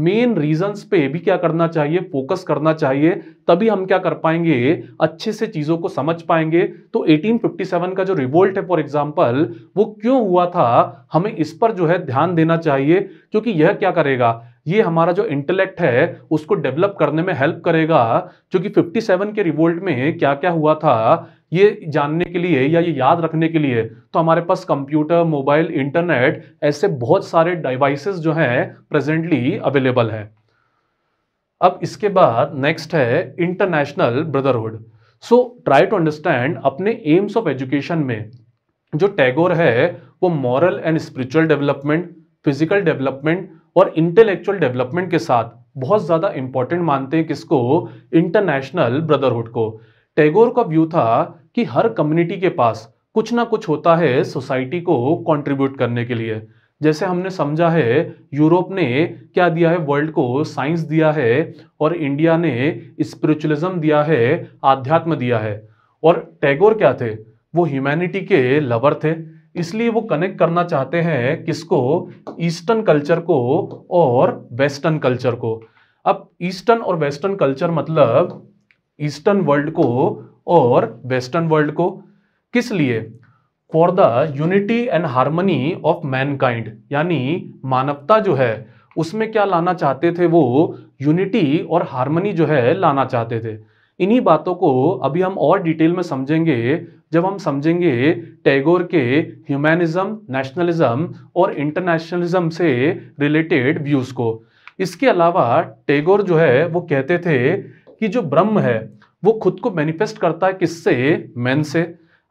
मेन रीजंस पे भी क्या करना चाहिए फोकस करना चाहिए तभी हम क्या कर पाएंगे अच्छे से चीज़ों को समझ पाएंगे तो 1857 का जो रिवोल्ट है फॉर एग्जांपल वो क्यों हुआ था हमें इस पर जो है ध्यान देना चाहिए क्योंकि यह क्या करेगा ये हमारा जो इंटेलेक्ट है उसको डेवलप करने में हेल्प करेगा क्योंकि 57 के रिवोल्ट में क्या क्या हुआ था ये जानने के लिए या ये याद रखने के लिए तो हमारे पास कंप्यूटर मोबाइल इंटरनेट ऐसे बहुत सारे डिवाइसेस जो हैं प्रेजेंटली अवेलेबल हैं अब इसके बाद नेक्स्ट है international brotherhood so try to understand अपने एम्स ऑफ एजुकेशन में जो टैगोर है वो moral and spiritual development physical development और इंटेलेक्चुअल डेवलपमेंट के साथ बहुत ज़्यादा इंपॉर्टेंट मानते हैं किसको इंटरनेशनल ब्रदरहुड को टैगोर का व्यू था कि हर कम्युनिटी के पास कुछ ना कुछ होता है सोसाइटी को कंट्रीब्यूट करने के लिए जैसे हमने समझा है यूरोप ने क्या दिया है वर्ल्ड को साइंस दिया है और इंडिया ने स्पिरिचुअलिज्म दिया है आध्यात्म दिया है और टैगोर क्या थे वो ह्यूमैनिटी के लवर थे इसलिए वो कनेक्ट करना चाहते हैं किसको ईस्टर्न कल्चर को और वेस्टर्न कल्चर को अब ईस्टर्न और वेस्टर्न कल्चर मतलब ईस्टर्न वर्ल्ड को और वेस्टर्न वर्ल्ड को किस लिए for the unity and harmony of mankind यानी मानवता जो है उसमें क्या लाना चाहते थे वो यूनिटी और हारमोनी जो है लाना चाहते थे इन्हीं बातों को अभी हम और डिटेल में समझेंगे जब हम समझेंगे टैगोर के ह्यूमैनिज्म नेशनलिज्म और इंटरनेशनलिज्म से रिलेटेड व्यूज़ को इसके अलावा टैगोर जो है वो कहते थे कि जो ब्रह्म है वो खुद को मैनिफेस्ट करता है किससे मैन से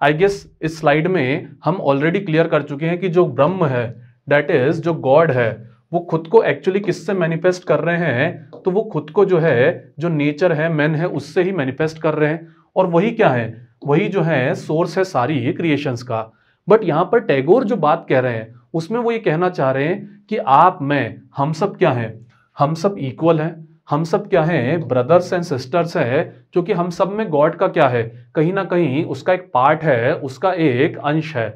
आई गेस इस स्लाइड में हम ऑलरेडी क्लियर कर चुके हैं कि जो ब्रह्म है डेट इज जो गॉड है वो खुद को एक्चुअली किससे मैनिफेस्ट कर रहे हैं तो वो खुद को जो है जो नेचर है मैन है उससे ही मैनिफेस्ट कर रहे हैं और वही क्या है वही जो है सोर्स है सारी क्रिएशंस का बट यहाँ पर टैगोर जो बात कह रहे हैं उसमें वो ये कहना चाह रहे हैं कि आप मैं हम सब क्या हैं हम सब इक्वल हैं हम सब क्या है ब्रदर्स एंड सिस्टर्स है क्योंकि हम सब में गॉड का क्या है कहीं ना कहीं उसका एक पार्ट है उसका एक अंश है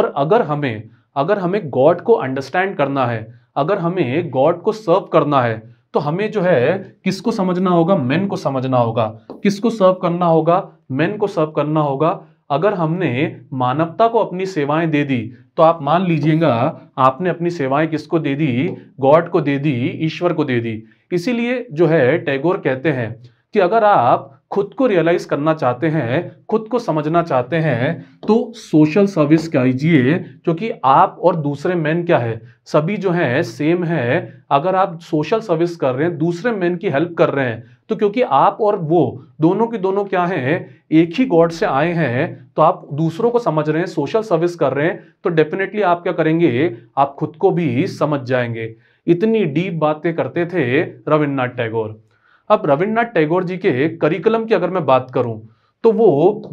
और अगर हमें अगर हमें गॉड को अंडरस्टैंड करना है अगर हमें गॉड को सर्व करना है तो हमें जो है किसको समझना होगा मेन को समझना होगा किसको सर्व करना होगा मेन को सर्व करना होगा अगर हमने मानवता को अपनी सेवाएं दे दी तो आप मान लीजिएगा आपने अपनी सेवाएं किसको दे दी गॉड को दे दी ईश्वर को दे दी इसीलिए जो है टैगोर कहते हैं कि अगर आप खुद को रियलाइज करना चाहते हैं खुद को समझना चाहते हैं तो सोशल सर्विस कीजिए क्योंकि आप और दूसरे मैन क्या है सभी जो हैं सेम है अगर आप सोशल सर्विस कर रहे हैं दूसरे मैन की हेल्प कर रहे हैं तो क्योंकि आप और वो दोनों के दोनों क्या हैं एक ही गॉड से आए हैं तो आप दूसरों को समझ रहे हैं सोशल सर्विस कर रहे हैं तो डेफिनेटली आप क्या करेंगे आप खुद को भी समझ जाएंगे इतनी डीप बातें करते थे रविन्द्रनाथ टैगोर अब रविन्द्रनाथ टैगोर जी के करिकुलम की अगर मैं बात करूं तो वो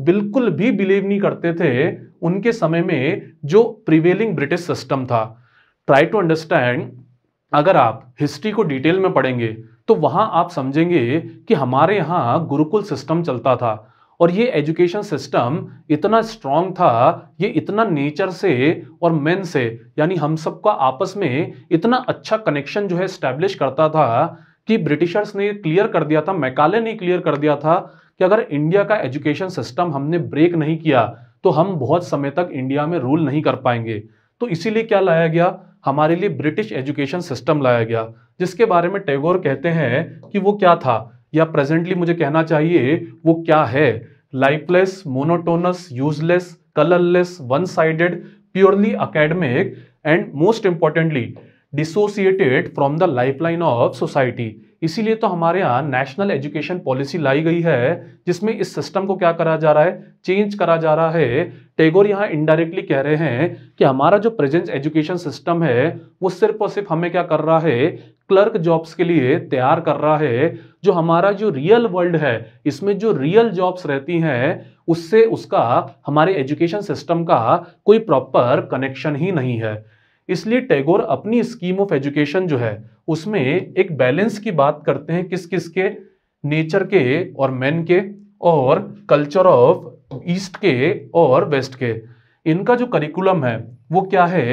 बिल्कुल भी बिलीव नहीं करते थे उनके समय में जो प्रिवेलिंग ब्रिटिश सिस्टम था ट्राई टू अंडरस्टैंड अगर आप हिस्ट्री को डिटेल में पढ़ेंगे तो वहां आप समझेंगे कि हमारे यहाँ गुरुकुल सिस्टम चलता था और ये एजुकेशन सिस्टम इतना स्ट्रांग था ये इतना नेचर से और मेन से यानी हम सबका आपस में इतना अच्छा कनेक्शन जो है स्टैब्लिश करता था कि ब्रिटिशर्स ने क्लियर कर दिया था मैकाले ने क्लियर कर दिया था कि अगर इंडिया का एजुकेशन सिस्टम हमने ब्रेक नहीं किया तो हम बहुत समय तक इंडिया में रूल नहीं कर पाएंगे तो इसीलिए क्या लाया गया हमारे लिए ब्रिटिश एजुकेशन सिस्टम लाया गया जिसके बारे में टैगोर कहते हैं कि वो क्या था या प्रेजेंटली मुझे कहना चाहिए वो क्या है lifeless monotonous useless colourless one sided purely academic and most importantly dissociated from the lifeline of society इसीलिए तो हमारे यहाँ नेशनल एजुकेशन पॉलिसी लाई गई है जिसमें इस सिस्टम को क्या करा जा रहा है चेंज करा जा रहा है टेगोर यहाँ इनडायरेक्टली कह रहे हैं कि हमारा जो प्रेजेंट एजुकेशन सिस्टम है वो सिर्फ और सिर्फ हमें क्या कर रहा है क्लर्क जॉब्स के लिए तैयार कर रहा है जो हमारा जो रियल वर्ल्ड है इसमें जो रियल जॉब्स रहती हैं उससे उसका हमारे एजुकेशन सिस्टम का कोई प्रॉपर कनेक्शन ही नहीं है इसलिए टैगोर अपनी स्कीम ऑफ एजुकेशन जो है उसमें एक बैलेंस की बात करते हैं किस किस के नेचर के और मैन के और कल्चर ऑफ ईस्ट के और वेस्ट के इनका जो करिकुलम है वो क्या है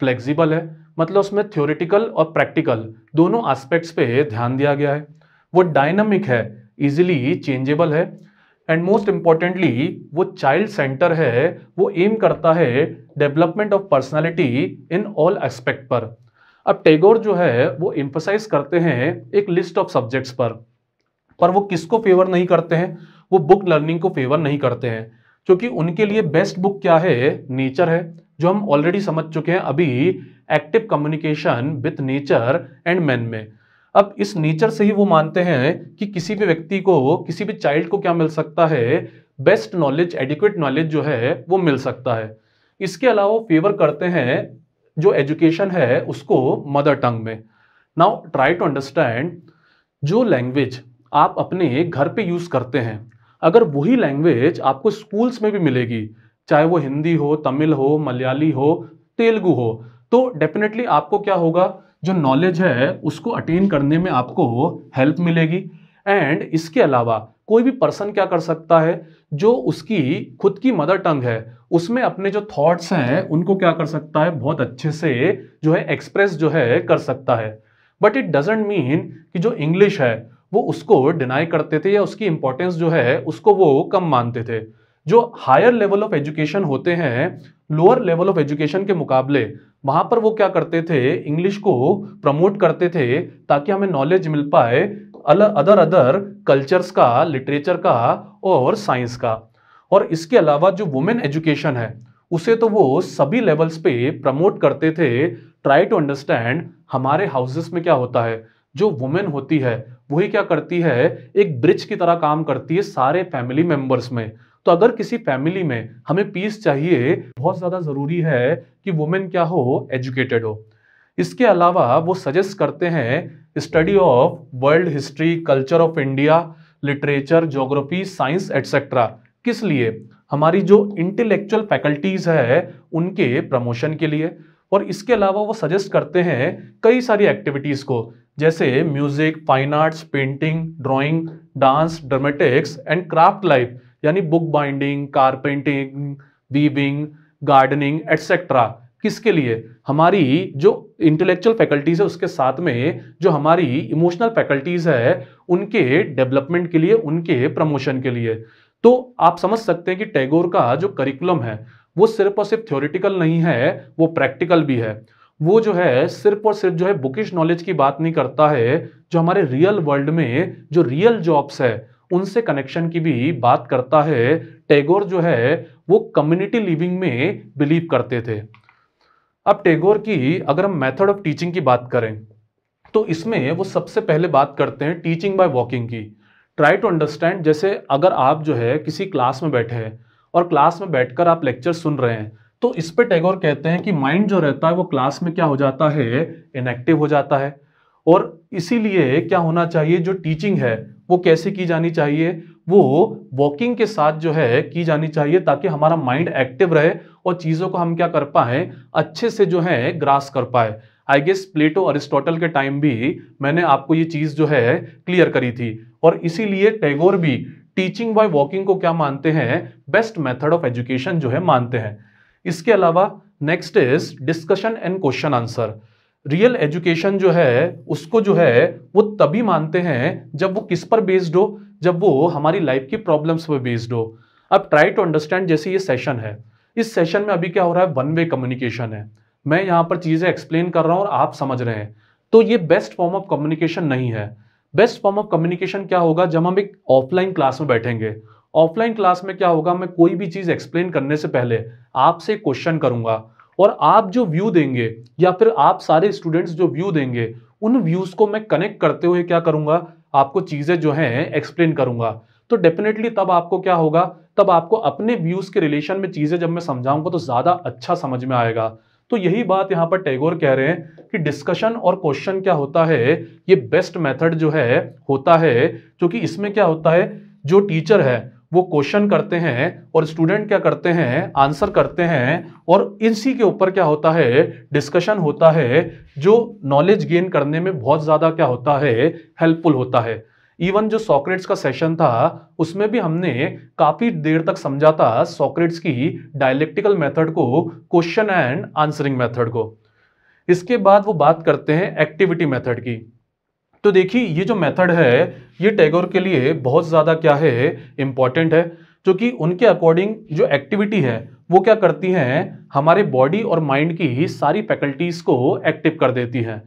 फ्लेक्सिबल है मतलब उसमें थ्योरिटिकल और प्रैक्टिकल दोनों आस्पेक्ट्स पे ध्यान दिया गया है वो डायनामिक है इजिली चेंजेबल है एंड मोस्ट इम्पॉर्टेंटली वो चाइल्ड सेंटर है वो एम करता है development of personality in all aspect पर अब टेगोर जो है वो एम्फोसाइज करते हैं एक लिस्ट ऑफ सब्जेक्ट्स पर पर वो किसको फेवर नहीं करते हैं वो बुक लर्निंग को फेवर नहीं करते हैं क्योंकि उनके लिए बेस्ट बुक क्या है नेचर है जो हम ऑलरेडी समझ चुके हैं अभी active communication with nature and man में अब इस नेचर से ही वो मानते हैं कि किसी भी व्यक्ति को किसी भी चाइल्ड को क्या मिल सकता है बेस्ट नॉलेज एडिक्वेट नॉलेज जो है वो मिल सकता है इसके अलावा फेवर करते हैं जो एजुकेशन है उसको मदर टंग में नाउ ट्राई टू अंडरस्टैंड जो लैंग्वेज आप अपने घर पे यूज़ करते हैं अगर वही लैंग्वेज आपको स्कूल्स में भी मिलेगी चाहे वो हिंदी हो तमिल हो मलयाली हो तेलुगु हो तो डेफिनेटली आपको क्या होगा जो नॉलेज है उसको अटेन करने में आपको हेल्प मिलेगी एंड इसके अलावा कोई भी पर्सन क्या कर सकता है जो उसकी खुद की मदर टंग है उसमें अपने जो थॉट्स हैं उनको क्या कर सकता है बहुत अच्छे से जो है एक्सप्रेस जो है कर सकता है बट इट डजेंट मीन कि जो इंग्लिश है वो उसको डिनाई करते थे या उसकी इंपॉर्टेंस जो है उसको वो कम मानते थे जो हायर लेवल ऑफ एजुकेशन होते हैं लोअर लेवल ऑफ एजुकेशन के मुकाबले वहां पर वो क्या करते थे इंग्लिश को प्रमोट करते थे ताकि हमें नॉलेज मिल पाए अदर अदर कल्चर्स का लिटरेचर का और साइंस का और इसके अलावा जो वुमेन एजुकेशन है उसे तो वो सभी लेवल्स पे प्रमोट करते थे ट्राई टू अंडरस्टैंड हमारे हाउसेस में क्या होता है जो वुमेन होती है वही क्या करती है एक ब्रिज की तरह काम करती है सारे फैमिली मेंबर्स में तो अगर किसी फैमिली में हमें पीस चाहिए बहुत ज़्यादा ज़रूरी है कि वुमेन क्या हो एजुकेटेड हो इसके अलावा वो सजेस्ट करते हैं study of world history culture of India literature geography science etcetera किस लिए हमारी जो इंटेलेक्चुअल फैकल्टीज़ है उनके प्रमोशन के लिए और इसके अलावा वो सजेस्ट करते हैं कई सारी एक्टिविटीज़ को जैसे music fine arts painting drawing dance dramatics and craft life यानी book binding carpenting weaving gardening etcetera किसके लिए हमारी जो इंटेलेक्चुअल फैकल्टीज है उसके साथ में जो हमारी इमोशनल फैकल्टीज है उनके डेवलपमेंट के लिए उनके प्रमोशन के लिए तो आप समझ सकते हैं कि टैगोर का जो करिकुलम है वो सिर्फ और सिर्फ थ्योरिटिकल नहीं है वो प्रैक्टिकल भी है वो जो है सिर्फ और सिर्फ जो है बुकिश नॉलेज की बात नहीं करता है जो हमारे रियल वर्ल्ड में जो रियल जॉब्स है उनसे कनेक्शन की भी बात करता है टैगोर जो है वो कम्युनिटी लिविंग में बिलीव करते थे अब टैगोर की अगर हम मेथड ऑफ टीचिंग की बात करें तो इसमें वो सबसे पहले बात करते हैं टीचिंग बाय वॉकिंग की ट्राई टू अंडरस्टैंड जैसे अगर आप जो है किसी क्लास में बैठे हैं और क्लास में बैठकर आप लेक्चर सुन रहे हैं तो इस पर टैगोर कहते हैं कि माइंड जो रहता है वो क्लास में क्या हो जाता है इनएक्टिव हो जाता है और इसीलिए क्या होना चाहिए जो टीचिंग है वो कैसे की जानी चाहिए वो वॉकिंग के साथ जो है की जानी चाहिए ताकि हमारा माइंड एक्टिव रहे और चीज़ों को हम क्या कर पाए अच्छे से जो है ग्रास कर पाए आई गेस प्लेटो अरिस्टोटल के टाइम भी मैंने आपको ये चीज़ जो है क्लियर करी थी और इसीलिए टैगोर भी टीचिंग बाय वॉकिंग को क्या मानते हैं बेस्ट मेथड ऑफ एजुकेशन जो है मानते हैं इसके अलावा next is discussion and question answer real education जो है उसको जो है वो तभी मानते हैं जब वो किस पर बेस्ड हो जब वो हमारी लाइफ की प्रॉब्लम्स पर बेस्ड हो अब ट्राई टू अंडरस्टैंड जैसे ये सेशन है इस सेशन में अभी क्या हो रहा है वन वे कम्युनिकेशन है मैं यहाँ पर चीज़ें एक्सप्लेन कर रहा हूँ और आप समझ रहे हैं तो ये बेस्ट फॉर्म ऑफ कम्युनिकेशन नहीं है बेस्ट फॉर्म ऑफ कम्युनिकेशन क्या होगा जब हम एक ऑफलाइन क्लास में बैठेंगे ऑफलाइन क्लास में क्या होगा मैं कोई भी चीज़ एक्सप्लेन करने से पहले आपसे क्वेश्चन करूंगा और आप जो व्यू देंगे या फिर आप सारे स्टूडेंट्स जो व्यू देंगे उन व्यूज़ को मैं कनेक्ट करते हुए क्या करूंगा आपको चीज़ें जो हैं एक्सप्लेन करूंगा तो डेफिनेटली तब आपको क्या होगा तब आपको अपने व्यूज़ के रिलेशन में चीज़ें जब मैं समझाऊंगा तो ज़्यादा अच्छा समझ में आएगा तो यही बात यहाँ पर टैगोर कह रहे हैं कि डिस्कशन और क्वेश्चन क्या होता है ये बेस्ट मेथड जो है होता है क्योंकि इसमें क्या होता है जो टीचर है वो क्वेश्चन करते हैं और स्टूडेंट क्या करते हैं आंसर करते हैं और इसी के ऊपर क्या होता है डिस्कशन होता है जो नॉलेज गेन करने में बहुत ज़्यादा क्या होता है हेल्पफुल होता है इवन जो सॉक्रेट्स का सेशन था उसमें भी हमने काफ़ी देर तक समझा था सॉक्रेट्स की डायलेक्टिकल मेथड को क्वेश्चन एंड आंसरिंग मेथड को इसके बाद वो बात करते हैं एक्टिविटी मेथड की तो देखिए ये जो मेथड है ये टैगोर के लिए बहुत ज़्यादा क्या है इम्पॉर्टेंट है क्योंकि उनके अकॉर्डिंग जो एक्टिविटी है वो क्या करती हैं हमारे बॉडी और माइंड की ही सारी फैकल्टीज़ को एक्टिव कर देती हैं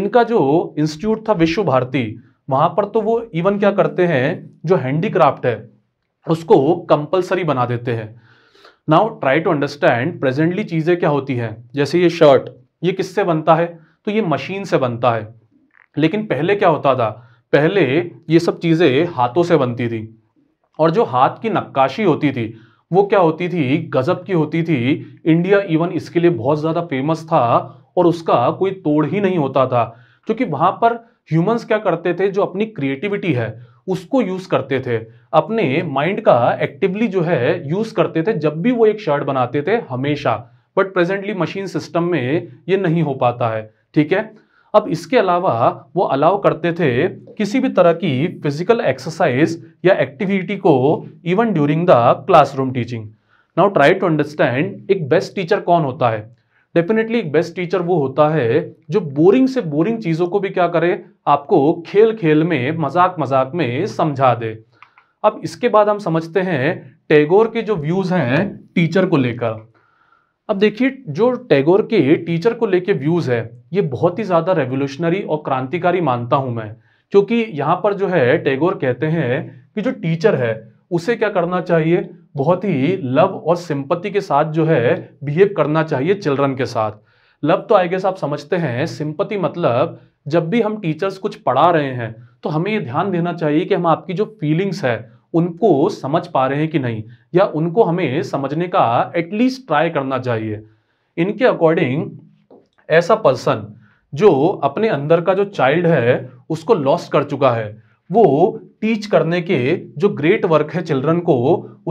इनका जो इंस्टीट्यूट था विश्व भारती वहाँ पर तो वो इवन क्या करते हैं जो हैंडीक्राफ्ट है उसको कंपलसरी बना देते हैं now try to understand presently चीज़ें क्या होती हैं जैसे ये शर्ट ये किससे बनता है तो ये मशीन से बनता है लेकिन पहले क्या होता था पहले ये सब चीज़ें हाथों से बनती थी और जो हाथ की नक्काशी होती थी वो क्या होती थी गज़ब की होती थी इंडिया इवन इसके लिए बहुत ज़्यादा फेमस था और उसका कोई तोड़ ही नहीं होता था क्योंकि वहां पर ह्यूमंस क्या करते थे जो अपनी क्रिएटिविटी है उसको यूज़ करते थे अपने माइंड का एक्टिवली जो है यूज़ करते थे जब भी वो एक शर्ट बनाते थे हमेशा बट प्रेजेंटली मशीन सिस्टम में ये नहीं हो पाता है ठीक है अब इसके अलावा वो अलाउ करते थे किसी भी तरह की फिजिकल एक्सरसाइज या एक्टिविटी को even during the classroom teaching now try to understand एक बेस्ट टीचर कौन होता है डेफिनेटली एक बेस्ट टीचर वो होता है जो बोरिंग से बोरिंग चीज़ों को भी क्या करे आपको खेल खेल में मजाक मजाक में समझा दे अब इसके बाद हम समझते हैं टैगोर के जो व्यूज़ हैं टीचर को लेकर अब देखिए जो टैगोर के टीचर को लेके व्यूज़ है ये बहुत ही ज़्यादा रेवोल्यूशनरी और क्रांतिकारी मानता हूं मैं क्योंकि यहाँ पर जो है टैगोर कहते हैं कि जो टीचर है उसे क्या करना चाहिए बहुत ही लव और सिंपत्ति के साथ जो है बिहेव करना चाहिए चिल्ड्रन के साथ लव तो आई गेस आप समझते हैं सिंपत्ति मतलब जब भी हम टीचर्स कुछ पढ़ा रहे हैं तो हमें ये ध्यान देना चाहिए कि हम आपकी जो फीलिंग्स है उनको समझ पा रहे हैं कि नहीं या उनको हमें समझने का एटलीस्ट ट्राई करना चाहिए इनके अकॉर्डिंग ऐसा पर्सन जो अपने अंदर का जो चाइल्ड है उसको लॉस्ट कर चुका है वो टीच करने के जो ग्रेट वर्क है चिल्ड्रन को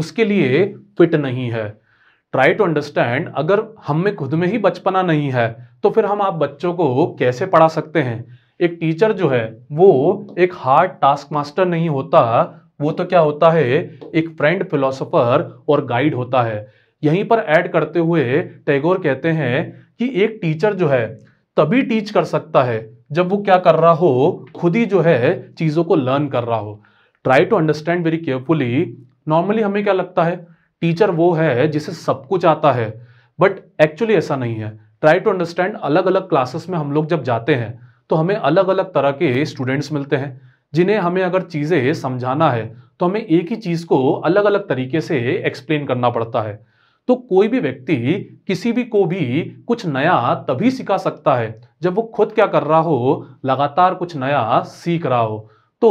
उसके लिए फिट नहीं है ट्राई टू अंडरस्टैंड अगर हम में खुद में ही बचपना नहीं है तो फिर हम आप बच्चों को कैसे पढ़ा सकते हैं एक टीचर जो है वो एक हार्ड टास्क मास्टर नहीं होता वो तो क्या होता है एक फ्रेंड फिलोसोफर और गाइड होता है यहीं पर ऐड करते हुए टैगोर कहते हैं कि एक टीचर जो है तभी टीच कर सकता है जब वो क्या कर रहा हो खुद ही जो है चीज़ों को लर्न कर रहा हो try to understand very carefully normally हमें क्या लगता है टीचर वो है जिसे सब कुछ आता है बट एक्चुअली ऐसा नहीं है ट्राई टू अंडरस्टैंड अलग अलग क्लासेस में हम लोग जब जाते हैं तो हमें अलग अलग तरह के स्टूडेंट्स मिलते हैं जिन्हें हमें अगर चीज़ें समझाना है तो हमें एक ही चीज़ को अलग अलग तरीके से एक्सप्लेन करना पड़ता है तो कोई भी व्यक्ति किसी भी को भी कुछ नया तभी सिखा सकता है जब वो खुद क्या कर रहा हो लगातार कुछ नया सीख रहा हो तो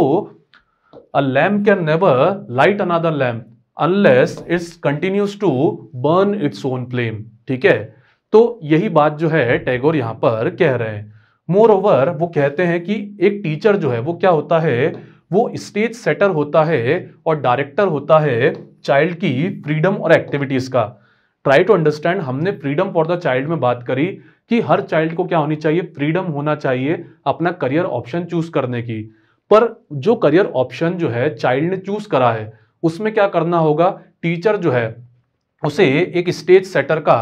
a lamp can never light another lamp unless its continues to burn its own flame ठीक है तो यही बात जो है टैगोर यहां पर कह रहे हैं मोर ओवर वो कहते हैं कि एक टीचर जो है वो क्या होता है वो स्टेज सेटर होता है और डायरेक्टर होता है चाइल्ड की फ्रीडम और एक्टिविटीज का ट्राई टू अंडरस्टैंड हमने फ्रीडम फॉर द चाइल्ड में बात करी कि हर चाइल्ड को क्या होनी चाहिए फ्रीडम होना चाहिए अपना करियर ऑप्शन चूज करने की पर जो करियर ऑप्शन जो है चाइल्ड ने चूज करा है उसमें क्या करना होगा टीचर जो है उसे एक स्टेज सेटर का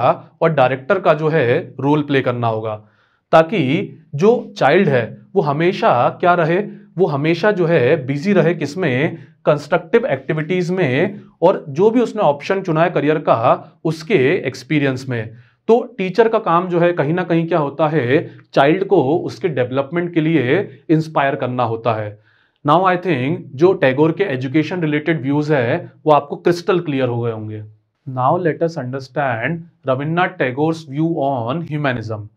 और डायरेक्टर का जो है रोल प्ले करना होगा ताकि जो चाइल्ड है वो हमेशा क्या रहे वो हमेशा जो है बिजी रहे किसमें कंस्ट्रक्टिव एक्टिविटीज में और जो भी उसने ऑप्शन चुना है करियर का उसके एक्सपीरियंस में तो टीचर का काम जो है कहीं ना कहीं क्या होता है चाइल्ड को उसके डेवलपमेंट के लिए इंस्पायर करना होता है नाउ आई थिंक जो टैगोर के एजुकेशन रिलेटेड व्यूज है वो आपको क्रिस्टल क्लियर हो गए होंगे now let us understand Rabindranath Tagore's view on humanism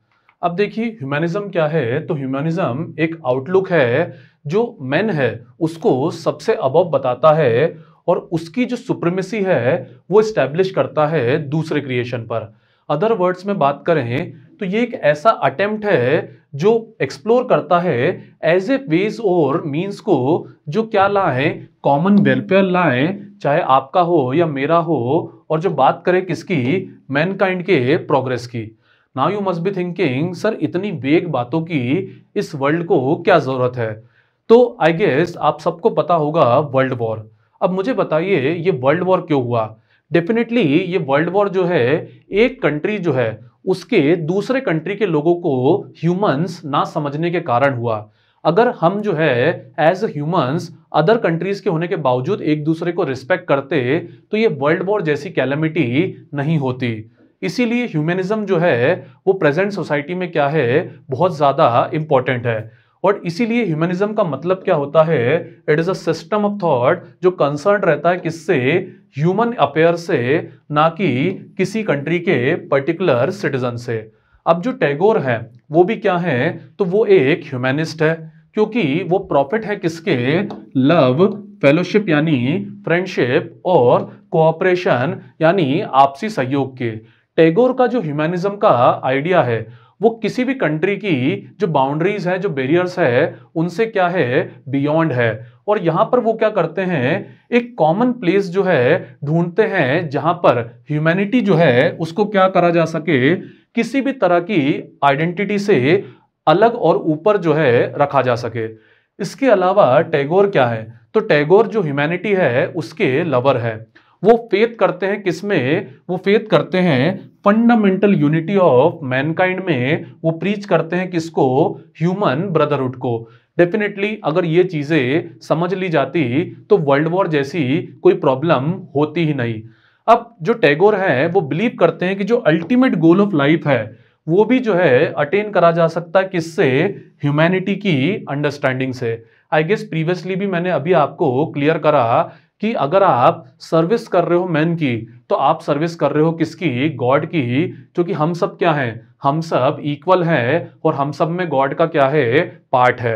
अब देखिए ह्यूमैनिज्म क्या है तो ह्यूमैनिज्म एक आउटलुक है जो मैन है उसको सबसे अबव बताता है और उसकी जो सुप्रीमेसी है वो इस्टेब्लिश करता है दूसरे क्रिएशन पर अदर वर्ड्स में बात करें तो ये एक ऐसा अटेम्प्ट है जो एक्सप्लोर करता है एज ए वेज और मीन्स को जो क्या लाए कॉमन वेलफेयर लाए चाहे आपका हो या मेरा हो और जो बात करें किसकी मैनकाइंड के प्रोग्रेस की now you must be thinking sir इतनी वेग बातों की इस वर्ल्ड को क्या ज़रूरत है तो आई गेस आप सबको पता होगा वर्ल्ड वॉर अब मुझे बताइए ये वर्ल्ड वॉर क्यों हुआ डेफिनेटली ये वर्ल्ड वॉर जो है एक कंट्री जो है उसके दूसरे कंट्री के लोगों को ह्यूमंस ना समझने के कारण हुआ अगर हम जो है एज ह्यूमंस अदर कंट्रीज के होने के बावजूद एक दूसरे को रिस्पेक्ट करते तो ये वर्ल्ड वॉर जैसी कैलमिटी नहीं होती इसीलिए ह्यूमनिज्म जो है वो प्रेजेंट सोसाइटी में क्या है बहुत ज़्यादा इम्पॉर्टेंट है और इसीलिए ह्यूमनिज्म का मतलब क्या होता है it is a system of thought जो कंसर्न रहता है किससे ह्यूमन अपेयर से ना कि किसी कंट्री के पर्टिकुलर सिटीजन से अब जो टैगोर है वो भी क्या है तो वो एक ह्यूमनिस्ट है क्योंकि वो प्रॉफिट है किसके लव फेलोशिप यानी फ्रेंडशिप और कोऑपरेशन यानी आपसी सहयोग के टैगोर का जो ह्यूमनिज्म का आइडिया है वो किसी भी कंट्री की जो बाउंड्रीज है जो बेरियर्स है उनसे क्या है बियॉन्ड है और यहाँ पर वो क्या करते हैं एक कॉमन प्लेस जो है ढूंढते हैं जहाँ पर ह्यूमैनिटी जो है उसको क्या करा जा सके किसी भी तरह की आइडेंटिटी से अलग और ऊपर जो है रखा जा सके इसके अलावा टैगोर क्या है तो टैगोर जो ह्यूमैनिटी है उसके लवर है वो फेथ करते हैं किसमें वो फेथ करते हैं फंडामेंटल यूनिटी ऑफ मैनकाइंड में वो प्रीच करते हैं किसको ह्यूमन ब्रदरहुड को डेफिनेटली अगर ये चीजें समझ ली जाती तो वर्ल्ड वॉर जैसी कोई प्रॉब्लम होती ही नहीं अब जो टैगोर है वो बिलीव करते हैं कि जो अल्टीमेट गोल ऑफ लाइफ है वो भी जो है अटेन करा जा सकता है किससे ह्यूमैनिटी की अंडरस्टैंडिंग से आई गेस प्रीवियसली भी मैंने अभी आपको क्लियर करा कि अगर आप सर्विस कर रहे हो मैन की तो आप सर्विस कर रहे हो किसकी गॉड की क्योंकि हम सब क्या हैं हम सब इक्वल हैं और हम सब में गॉड का क्या है पार्ट है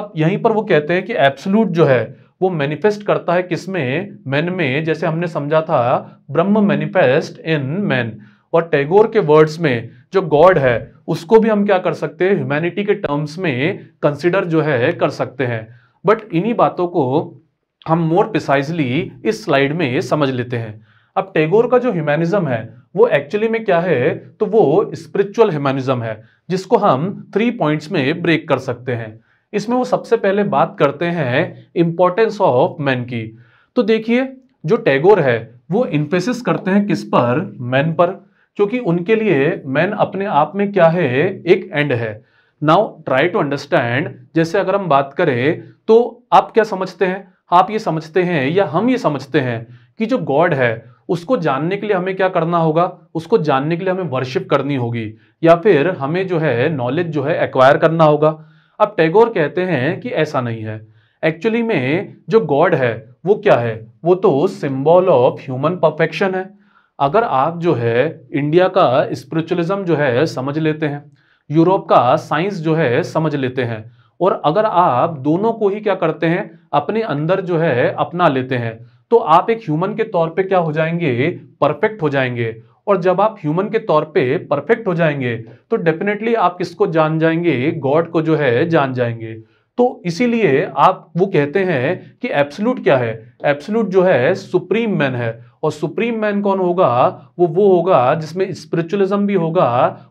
अब यहीं पर वो कहते हैं कि एब्सलूट जो है वो मैनिफेस्ट करता है किसमें मैन में जैसे हमने समझा था ब्रह्म मैनिफेस्ट इन मैन और टैगोर के वर्ड्स में जो गॉड है उसको भी हम क्या कर सकते हैं ह्यूमैनिटी के टर्म्स में कंसिडर जो है कर सकते हैं बट इन्हीं बातों को हम मोर प्रिसाइजली इस स्लाइड में समझ लेते हैं अब टैगोर का जो ह्यूमैनिज्म है वो एक्चुअली में क्या है तो वो स्पिरिचुअल ह्यूमैनिज्म है जिसको हम थ्री पॉइंट्स में ब्रेक कर सकते हैं इसमें वो सबसे पहले बात करते हैं इंपॉर्टेंस ऑफ मैन की तो देखिए जो टैगोर है वो इन्फेसिस करते हैं किस पर मैन पर क्योंकि उनके लिए मैन अपने आप में क्या है एक एंड है नाउ ट्राई टू अंडरस्टैंड जैसे अगर हम बात करें तो आप क्या समझते हैं आप ये समझते हैं या हम ये समझते हैं कि जो गॉड है उसको जानने के लिए हमें क्या करना होगा उसको जानने के लिए हमें वर्शिप करनी होगी या फिर हमें जो है नॉलेज जो है एक्वायर करना होगा अब टैगोर कहते हैं कि ऐसा नहीं है एक्चुअली में जो गॉड है वो क्या है वो तो सिंबल ऑफ ह्यूमन परफेक्शन है अगर आप जो है इंडिया का स्पिरिचुअलिज्म जो है समझ लेते हैं यूरोप का साइंस जो है समझ लेते हैं और अगर आप दोनों को ही क्या करते हैं अपने अंदर जो है अपना लेते हैं तो आप एक ह्यूमन के तौर पे क्या हो जाएंगे परफेक्ट हो जाएंगे और जब आप ह्यूमन के तौर पे परफेक्ट हो जाएंगे तो डेफिनेटली आप किसको जान जाएंगे गॉड को जो है जान जाएंगे तो इसीलिए आप वो कहते हैं कि एप्सलूट क्या है एप्सलूट जो है सुप्रीम मैन है और सुप्रीम मैन कौन होगा वो वो होगा जिसमें स्पिरिचुअलिज्म भी होगा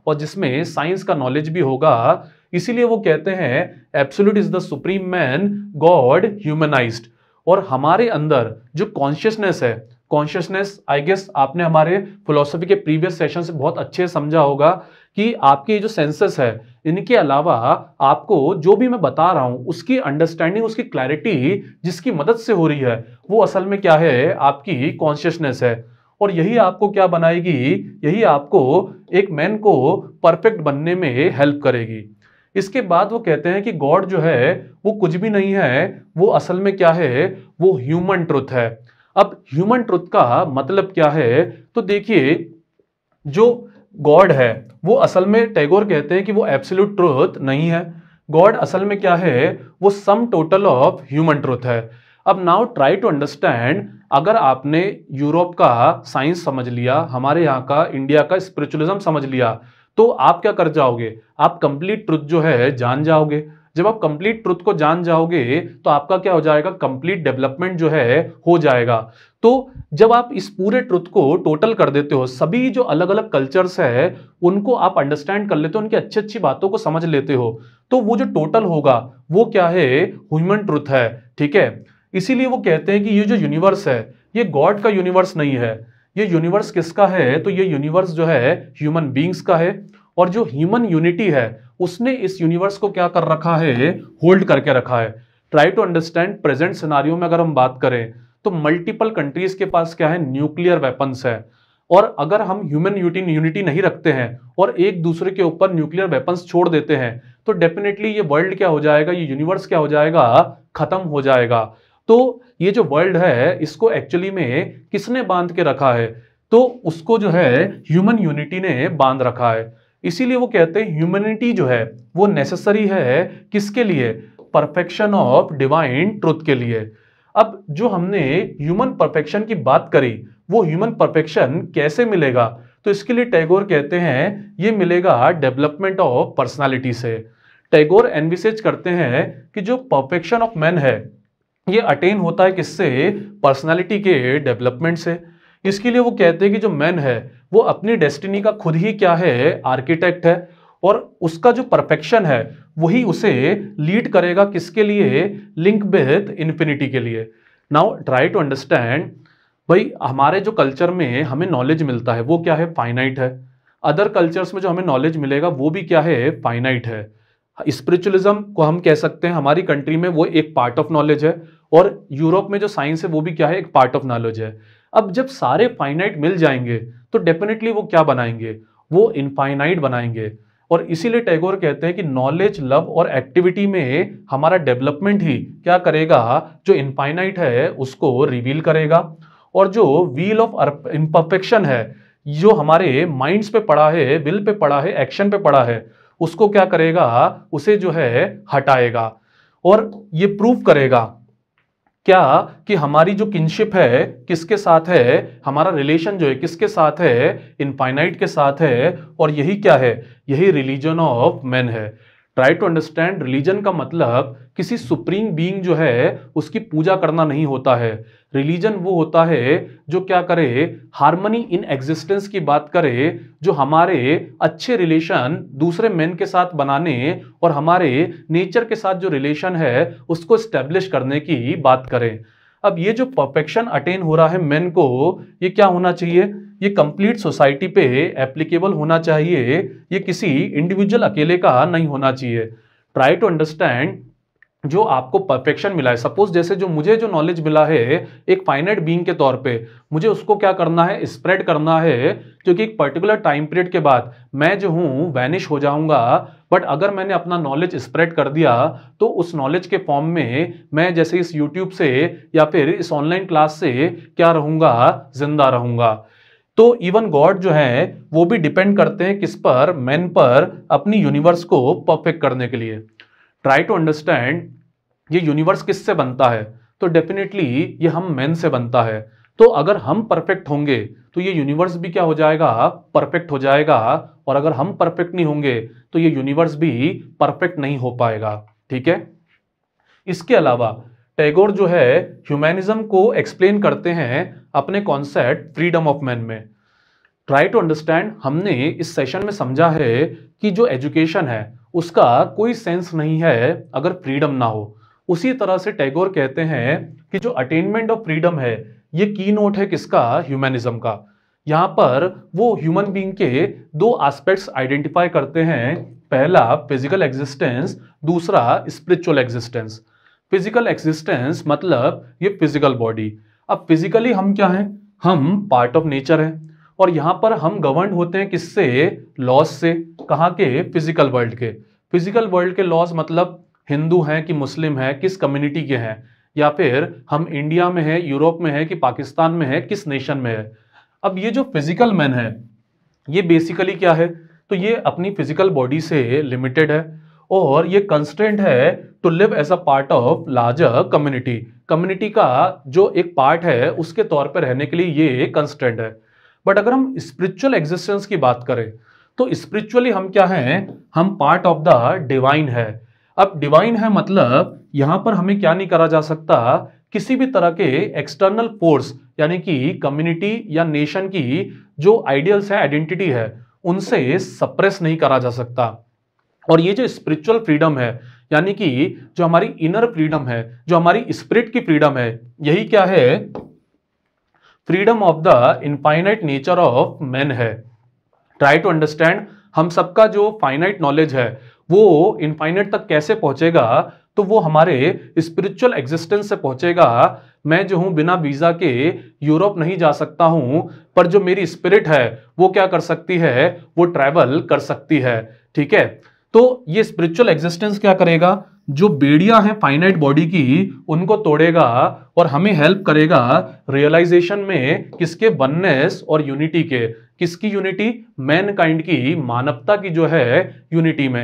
और जिसमें साइंस का नॉलेज भी होगा इसीलिए वो कहते हैं absolute is the supreme man god humanised और हमारे अंदर जो कॉन्शियसनेस है कॉन्शियसनेस आई गेस आपने हमारे फिलोसफी के प्रीवियस सेशन से बहुत अच्छे समझा होगा कि आपके जो सेंसेस है इनके अलावा आपको जो भी मैं बता रहा हूँ उसकी अंडरस्टैंडिंग उसकी क्लैरिटी जिसकी मदद से हो रही है वो असल में क्या है आपकी कॉन्शियसनेस है और यही आपको क्या बनाएगी यही आपको एक मैन को परफेक्ट बनने में हेल्प करेगी इसके बाद वो कहते हैं कि गॉड जो है वो कुछ भी नहीं है वो असल में क्या है वो ह्यूमन ट्रुथ है अब ह्यूमन ट्रुथ का मतलब क्या है तो देखिए जो गॉड है वो असल में टैगोर कहते हैं कि वो एब्सोल्यूट ट्रुथ नहीं है गॉड असल में क्या है वो sum total of human truth है अब नाउ ट्राई टू अंडरस्टैंड अगर आपने यूरोप का साइंस समझ लिया हमारे यहाँ का इंडिया का स्पिरिचुअलिज्म समझ लिया तो आप क्या कर जाओगे आप कंप्लीट ट्रुथ जो है जान जाओगे जब आप कंप्लीट ट्रुथ को जान जाओगे तो आपका क्या हो जाएगा कंप्लीट डेवलपमेंट जो है हो जाएगा तो जब आप इस पूरे ट्रुथ को टोटल कर देते हो सभी जो अलग अलग कल्चर्स है उनको आप अंडरस्टैंड कर लेते हो उनकी अच्छी अच्छी बातों को समझ लेते हो तो वो जो टोटल होगा वो क्या है ह्यूमन ट्रुथ है ठीक है इसीलिए वो कहते हैं कि ये जो यूनिवर्स है ये गॉड का यूनिवर्स नहीं है ये यूनिवर्स किसका है तो ये यूनिवर्स जो है ह्यूमन बींग्स का है और जो ह्यूमन यूनिटी है उसने इस यूनिवर्स को क्या कर रखा है होल्ड करके रखा है ट्राई टू अंडरस्टैंड प्रेजेंट सिनारियों में अगर हम बात करें तो मल्टीपल कंट्रीज के पास क्या है न्यूक्लियर वेपन्स है और अगर हम ह्यूमन यूनिटी नहीं रखते हैं और एक दूसरे के ऊपर न्यूक्लियर वेपन्स छोड़ देते हैं तो डेफिनेटली ये वर्ल्ड क्या हो जाएगा ये यूनिवर्स क्या हो जाएगा खत्म हो जाएगा तो ये जो वर्ल्ड है इसको एक्चुअली में किसने बांध के रखा है तो उसको जो है ह्यूमन यूनिटी ने बांध रखा है इसीलिए वो कहते हैं ह्यूमनिटी जो है वो नेसेसरी है किसके लिए परफेक्शन ऑफ डिवाइन ट्रुथ के लिए अब जो हमने ह्यूमन परफेक्शन की बात करी वो ह्यूमन परफेक्शन कैसे मिलेगा तो इसके लिए टैगोर कहते हैं ये मिलेगा डेवलपमेंट ऑफ पर्सनालिटी से टैगोर एनविसेज करते हैं कि जो परफेक्शन ऑफ मैन है ये अटेन होता है किससे पर्सनालिटी के डेवलपमेंट से इसके लिए वो कहते हैं कि जो मैन है वो अपनी डेस्टिनी का खुद ही क्या है आर्किटेक्ट है और उसका जो परफेक्शन है वही उसे लीड करेगा किसके लिए लिंक विथ इन्फिनिटी के लिए नाउ ट्राई टू अंडरस्टैंड भाई हमारे जो कल्चर में हमें नॉलेज मिलता है वो क्या है फाइनाइट है अदर कल्चर्स में जो हमें नॉलेज मिलेगा वो भी क्या है फाइनाइट है स्पिरिचुअलिज्म को हम कह सकते हैं हमारी कंट्री में वो एक पार्ट ऑफ नॉलेज है और यूरोप में जो साइंस है वो भी क्या है एक पार्ट ऑफ नॉलेज है अब जब सारे फाइनाइट मिल जाएंगे तो डेफिनेटली वो क्या बनाएंगे वो इनफाइनाइट बनाएंगे और इसीलिए टैगोर कहते हैं कि नॉलेज लव और एक्टिविटी में हमारा डेवलपमेंट ही क्या करेगा जो इनफाइनाइट है उसको रिवील करेगा और जो व्हील ऑफ इम्परफेक्शन है जो हमारे माइंड्स पे पड़ा है विल पे पड़ा है एक्शन पे पड़ा है उसको क्या करेगा उसे जो है हटाएगा और ये प्रूव करेगा क्या कि हमारी जो किनशिप है किसके साथ है हमारा रिलेशन जो है किसके साथ है इनफाइनाइट के साथ है और यही क्या है यही रिलीजन ऑफ मैन है ट्राई टू अंडरस्टैंड रिलीजन का मतलब किसी सुप्रीम बीइंग जो है उसकी पूजा करना नहीं होता है रिलीजन वो होता है जो क्या करे हारमोनी इन एग्जिस्टेंस की बात करे जो हमारे अच्छे रिलेशन दूसरे मैन के साथ बनाने और हमारे नेचर के साथ जो रिलेशन है उसको स्टैब्लिश करने की बात करें अब ये जो परफेक्शन अटेन हो रहा है मेन को ये क्या होना चाहिए ये कंप्लीट सोसाइटी पे एप्लीकेबल होना चाहिए ये किसी इंडिविजुअल अकेले का नहीं होना चाहिए ट्राई टू अंडरस्टैंड जो आपको परफेक्शन मिला है सपोज जैसे जो मुझे जो नॉलेज मिला है एक फाइनेट बींग के तौर पे मुझे उसको क्या करना है स्प्रेड करना है क्योंकि एक पर्टिकुलर टाइम पीरियड के बाद मैं जो हूँ वैनिश हो जाऊँगा बट अगर मैंने अपना नॉलेज स्प्रेड कर दिया तो उस नॉलेज के फॉर्म में मैं जैसे इस यूट्यूब से या फिर इस ऑनलाइन क्लास से क्या रहूँगा जिंदा रहूँगा तो इवन गॉड जो है वो भी डिपेंड करते हैं किस पर मैन पर अपनी यूनिवर्स को परफेक्ट करने के लिए ट्राई टू अंडरस्टैंड ये यूनिवर्स किससे बनता है तो डेफिनेटली ये हम मैन से बनता है तो अगर हम परफेक्ट होंगे तो ये यूनिवर्स भी क्या हो जाएगा परफेक्ट हो जाएगा और अगर हम परफेक्ट नहीं होंगे तो ये यूनिवर्स भी परफेक्ट नहीं हो पाएगा ठीक है इसके अलावा टैगोर जो है ह्यूमैनिज्म को एक्सप्लेन करते हैं अपने कॉन्सेप्ट फ्रीडम ऑफ मैन में ट्राई टू अंडरस्टैंड हमने इस सेशन में समझा है कि जो एजुकेशन है उसका कोई सेंस नहीं है अगर फ्रीडम ना हो उसी तरह से टैगोर कहते हैं कि जो अटेनमेंट ऑफ फ्रीडम है ये की नोट है किसका ह्यूमैनिज्म का यहाँ पर वो ह्यूमन बींग के दो एस्पेक्ट्स आइडेंटिफाई करते हैं पहला फिजिकल एग्जिस्टेंस दूसरा स्पिरिचुअल एग्जिस्टेंस फिजिकल एग्जिस्टेंस मतलब ये फिजिकल बॉडी अब फिजिकली हम क्या हैं हम पार्ट ऑफ नेचर हैं और यहां पर हम गवर्न होते हैं किससे लॉस से कहाँ के फिजिकल वर्ल्ड के फिजिकल वर्ल्ड के लॉस मतलब हिंदू हैं कि मुस्लिम हैं किस कम्युनिटी के हैं या फिर हम इंडिया में हैं यूरोप में है कि पाकिस्तान में है किस नेशन में है अब ये जो फिजिकल मैन है ये बेसिकली क्या है तो ये अपनी फिजिकल बॉडी से लिमिटेड है और ये कंस्टेंट है to live as a part of larger community community का जो एक पार्ट है उसके तौर पर रहने के लिए ये कंस्टेंट है बट अगर हम स्पिरिचुअल एग्जिस्टेंस की बात करें तो स्पिरिचुअली हम क्या हैं हम पार्ट ऑफ द डिवाइन है अब डिवाइन है मतलब यहां पर हमें क्या नहीं करा जा सकता किसी भी तरह के एक्सटर्नल फोर्स यानी कि कम्युनिटी या नेशन की जो आइडियल्स है आइडेंटिटी है उनसे सप्रेस नहीं करा जा सकता और ये जो स्पिरिचुअल फ्रीडम है यानी कि जो हमारी इनर फ्रीडम है जो हमारी स्पिरिट की फ्रीडम है यही क्या है freedom of the infinite nature of man है ट्राई टू अंडरस्टैंड हम सबका जो फाइनाइट नॉलेज है वो इनफाइनाइट तक कैसे पहुंचेगा तो वो हमारे स्पिरिचुअल एग्जिस्टेंस से पहुंचेगा मैं जो हूं बिना वीजा के यूरोप नहीं जा सकता हूं पर जो मेरी स्पिरिट है वो क्या कर सकती है वो ट्रैवल कर सकती है ठीक है तो ये स्पिरिचुअल एग्जिस्टेंस क्या करेगा जो बेड़िया हैं फाइनाइट बॉडी की उनको तोड़ेगा और हमें हेल्प करेगा रियलाइजेशन में किसके वननेस और यूनिटी के किसकी यूनिटी मैन काइंड की मानवता की जो है यूनिटी में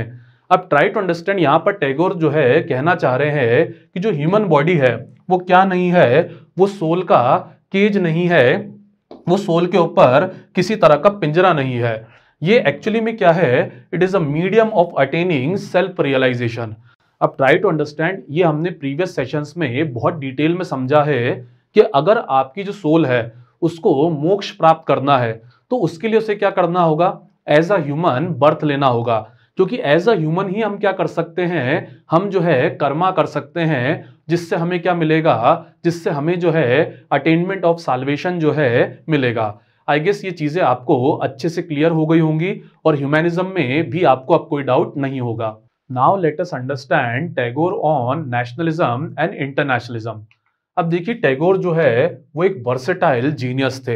अब ट्राई टू अंडरस्टैंड यहाँ पर टैगोर जो है कहना चाह रहे हैं कि जो ह्यूमन बॉडी है वो क्या नहीं है वो सोल का केज नहीं है वो सोल के ऊपर किसी तरह का पिंजरा नहीं है ये एक्चुअली में क्या है it is a medium of attaining self realisation अब ट्राई टू अंडरस्टैंड ये हमने प्रीवियस सेशंस में बहुत डिटेल में समझा है कि अगर आपकी जो सोल है उसको मोक्ष प्राप्त करना है तो उसके लिए उसे क्या करना होगा एज अ ह्यूमन बर्थ लेना होगा क्योंकि एज अ ह्यूमन ही हम क्या कर सकते हैं हम जो है कर्मा कर सकते हैं जिससे हमें क्या मिलेगा जिससे हमें जो है अटेनमेंट ऑफ साल्वेशन जो है मिलेगा आई गेस ये चीज़ें आपको अच्छे से क्लियर हो गई होंगी और ह्यूमैनिज्म में भी आपको अब कोई डाउट नहीं होगा now let us understand Tagore on nationalism and internationalism अब देखिए टैगोर जो है वो एक वर्सेटाइल जीनियस थे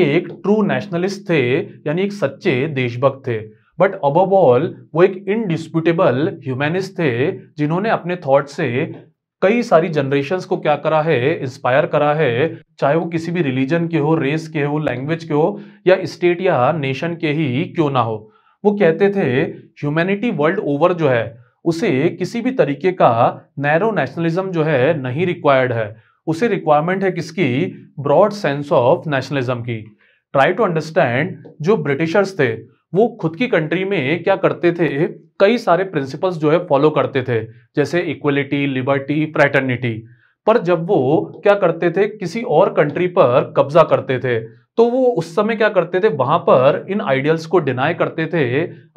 एक ट्रू नेशनलिस्ट थे यानी एक सच्चे देशभक्त थे बट अब ऑल वो एक इनडिस्प्यूटेबल ह्यूमैनिस्ट थे जिन्होंने अपने थॉट से कई सारी जनरेशन को क्या करा है इंस्पायर करा है चाहे वो किसी भी रिलीजन के हो रेस के हो लैंग्वेज के हो या स्टेट या नेशन के ही क्यों ना हो वो कहते थे ह्यूमैनिटी वर्ल्ड ओवर जो है उसे किसी भी तरीके का नैरो नेशनलिज्म जो है नहीं रिक्वायर्ड है उसे रिक्वायरमेंट है किसकी ब्रॉड सेंस ऑफ नेशनलिज्म की ट्राई टू अंडरस्टैंड जो ब्रिटिशर्स थे वो खुद की कंट्री में क्या करते थे कई सारे प्रिंसिपल्स जो है फॉलो करते थे जैसे इक्वलिटी लिबर्टी फ्रैटर्निटी पर जब वो क्या करते थे किसी और कंट्री पर कब्जा करते थे तो वो उस समय क्या करते थे वहां पर इन आइडियल्स को डिनाई करते थे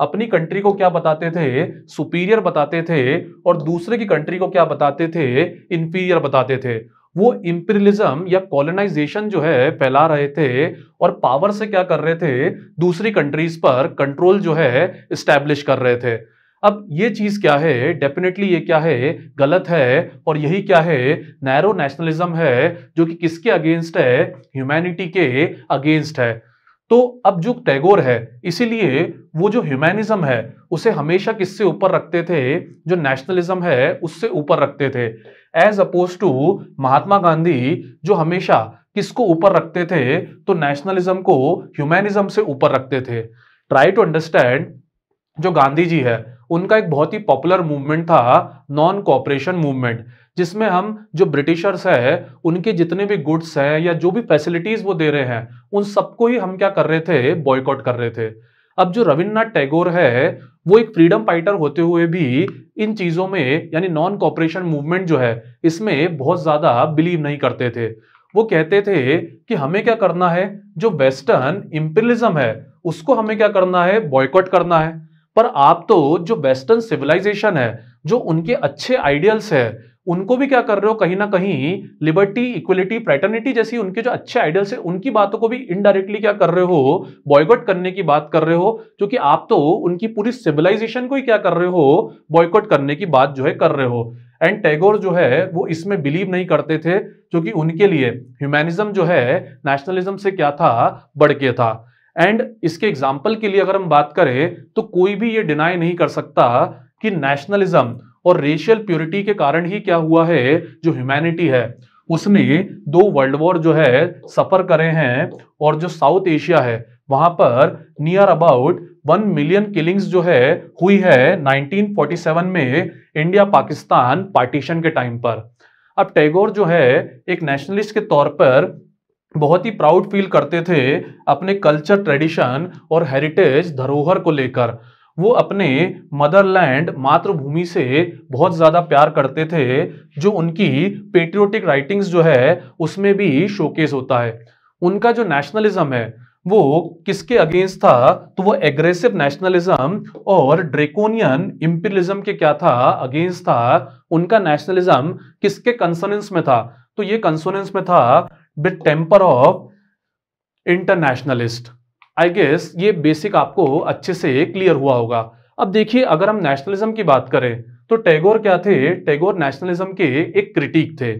अपनी कंट्री को क्या बताते थे सुपीरियर बताते थे और दूसरे की कंट्री को क्या बताते थे इनफीरियर बताते थे वो इम्पीरियलिज्म या कॉलोनाइजेशन जो है फैला रहे थे और पावर से क्या कर रहे थे दूसरी कंट्रीज पर कंट्रोल जो है इस्टेब्लिश कर रहे थे अब ये चीज क्या है डेफिनेटली ये क्या है गलत है और यही क्या है नैरो नेशनलिज्म है जो कि किसके अगेंस्ट है ह्यूमैनिटी के अगेंस्ट है तो अब जो टैगोर है इसीलिए वो जो ह्यूमैनिज्म है उसे हमेशा किससे ऊपर रखते थे जो नेशनलिज्म है उससे ऊपर रखते थे as oppose to Mahatma Gandhi जो हमेशा किसको ऊपर रखते थे तो नेशनलिज्म को ह्यूमैनिज्म से ऊपर रखते थे ट्राई टू अंडरस्टैंड जो गांधी जी है उनका एक बहुत ही पॉपुलर मूवमेंट था नॉन कॉपरेशन मूवमेंट जिसमें हम जो ब्रिटिशर्स है उनके जितने भी गुड्स हैं या जो भी फैसिलिटीज वो दे रहे हैं उन सबको ही हम क्या कर रहे थे बॉयकॉट कर रहे थे अब जो रविन्द्रनाथ टैगोर है वो एक फ्रीडम फाइटर होते हुए भी इन चीजों में यानी नॉन कॉपरेशन मूवमेंट जो है इसमें बहुत ज्यादा बिलीव नहीं करते थे वो कहते थे कि हमें क्या करना है जो वेस्टर्न इंपेरिज्म है उसको हमें क्या करना है बॉयकॉट करना है पर आप तो जो वेस्टर्न सिविलाइजेशन है जो उनके अच्छे आइडियल्स है उनको भी क्या कर रहे हो कहीं ना कहीं लिबर्टी इक्वलिटी प्रेटर्निटी जैसी उनके जो अच्छे आइडियल्स है उनकी बातों को भी इनडायरेक्टली क्या कर रहे हो बॉयकॉट करने की बात कर रहे हो क्योंकि आप तो उनकी पूरी सिविलाइजेशन को ही क्या कर रहे हो बॉयकॉट करने की बात जो है कर रहे हो एंड टैगोर जो है वो इसमें बिलीव नहीं करते थे क्योंकि उनके लिए ह्यूमैनिज्म जो है नेशनलिज्म से क्या था बढ़ के था एंड इसके एग्जाम्पल के लिए अगर हम बात करें तो कोई भी ये डिनाई नहीं कर सकता कि नेशनलिज्म और रेशियल प्योरिटी के कारण ही क्या हुआ है जो ह्यूमैनिटी है उसने दो वर्ल्ड वॉर जो है सफर करे हैं और जो साउथ एशिया है वहां पर near about one million killings जो है हुई है 1947 में इंडिया पाकिस्तान पार्टीशन के टाइम पर अब टैगोर जो है एक नेशनलिस्ट के तौर पर बहुत ही प्राउड फील करते थे अपने कल्चर ट्रेडिशन और हेरिटेज धरोहर को लेकर वो अपने मदरलैंड मातृभूमि से बहुत ज़्यादा प्यार करते थे जो उनकी पेट्रियोटिक राइटिंग्स जो है उसमें भी शोकेस होता है उनका जो नेशनलिज्म है वो किसके अगेंस्ट था तो वो एग्रेसिव नेशनलिज्म और ड्रेकोनियन इम्पीरियलिज्म के क्या था अगेंस्ट था उनका नेशनलिज्म किसके कंसोनेंस में था तो ये कंसोनेंस में था with temper of internationalist I guess ये बेसिक आपको अच्छे से क्लियर हुआ होगा अब देखिए अगर हम नेशनलिज्म की बात करें तो टैगोर क्या थे टैगोर नेशनलिज्म के एक क्रिटिक थे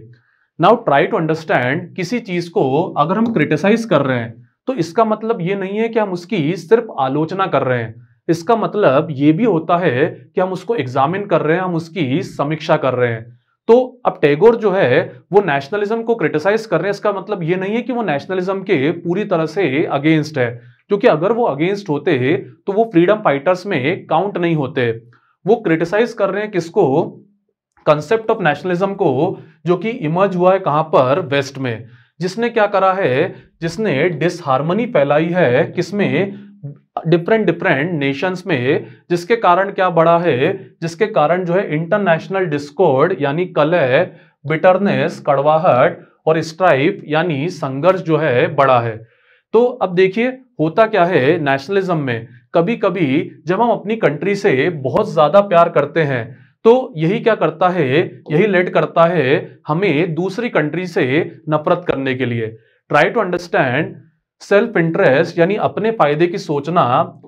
नाउ ट्राई टू अंडरस्टैंड किसी चीज को अगर हम क्रिटिसाइज कर रहे हैं तो इसका मतलब ये नहीं है कि हम उसकी सिर्फ आलोचना कर रहे हैं इसका मतलब ये भी होता है कि हम उसको एग्जामिन कर रहे हैं हम उसकी समीक्षा कर रहे हैं तो अब टैगोर जो है वो नेशनलिज्म को क्रिटिसाइज कर रहे हैं इसका मतलब ये नहीं है कि वो नेशनलिज्म के पूरी तरह से अगेंस्ट है क्योंकि अगर वो अगेंस्ट होते है तो वो फ्रीडम फाइटर्स में काउंट नहीं होते वो क्रिटिसाइज कर रहे हैं किसको कंसेप्ट ऑफ नेशनलिज्म को जो कि इमर्ज हुआ है कहां पर वेस्ट में जिसने क्या करा है जिसने डिसहार्मनी फैलाई है किसमें डिफरेंट डिफरेंट नेशंस में जिसके कारण क्या बड़ा है जिसके कारण जो है इंटरनेशनल डिस्कोर्ड यानी कलह बिटरनेस कड़वाहट और स्ट्राइप यानी संघर्ष जो है बड़ा है तो अब देखिए होता क्या है नेशनलिज्म में कभी कभी जब हम अपनी कंट्री से बहुत ज्यादा प्यार करते हैं तो यही क्या करता है यही लेट करता है हमें दूसरी कंट्री से नफरत करने के लिए try to understand self interest यानी अपने फायदे की सोचना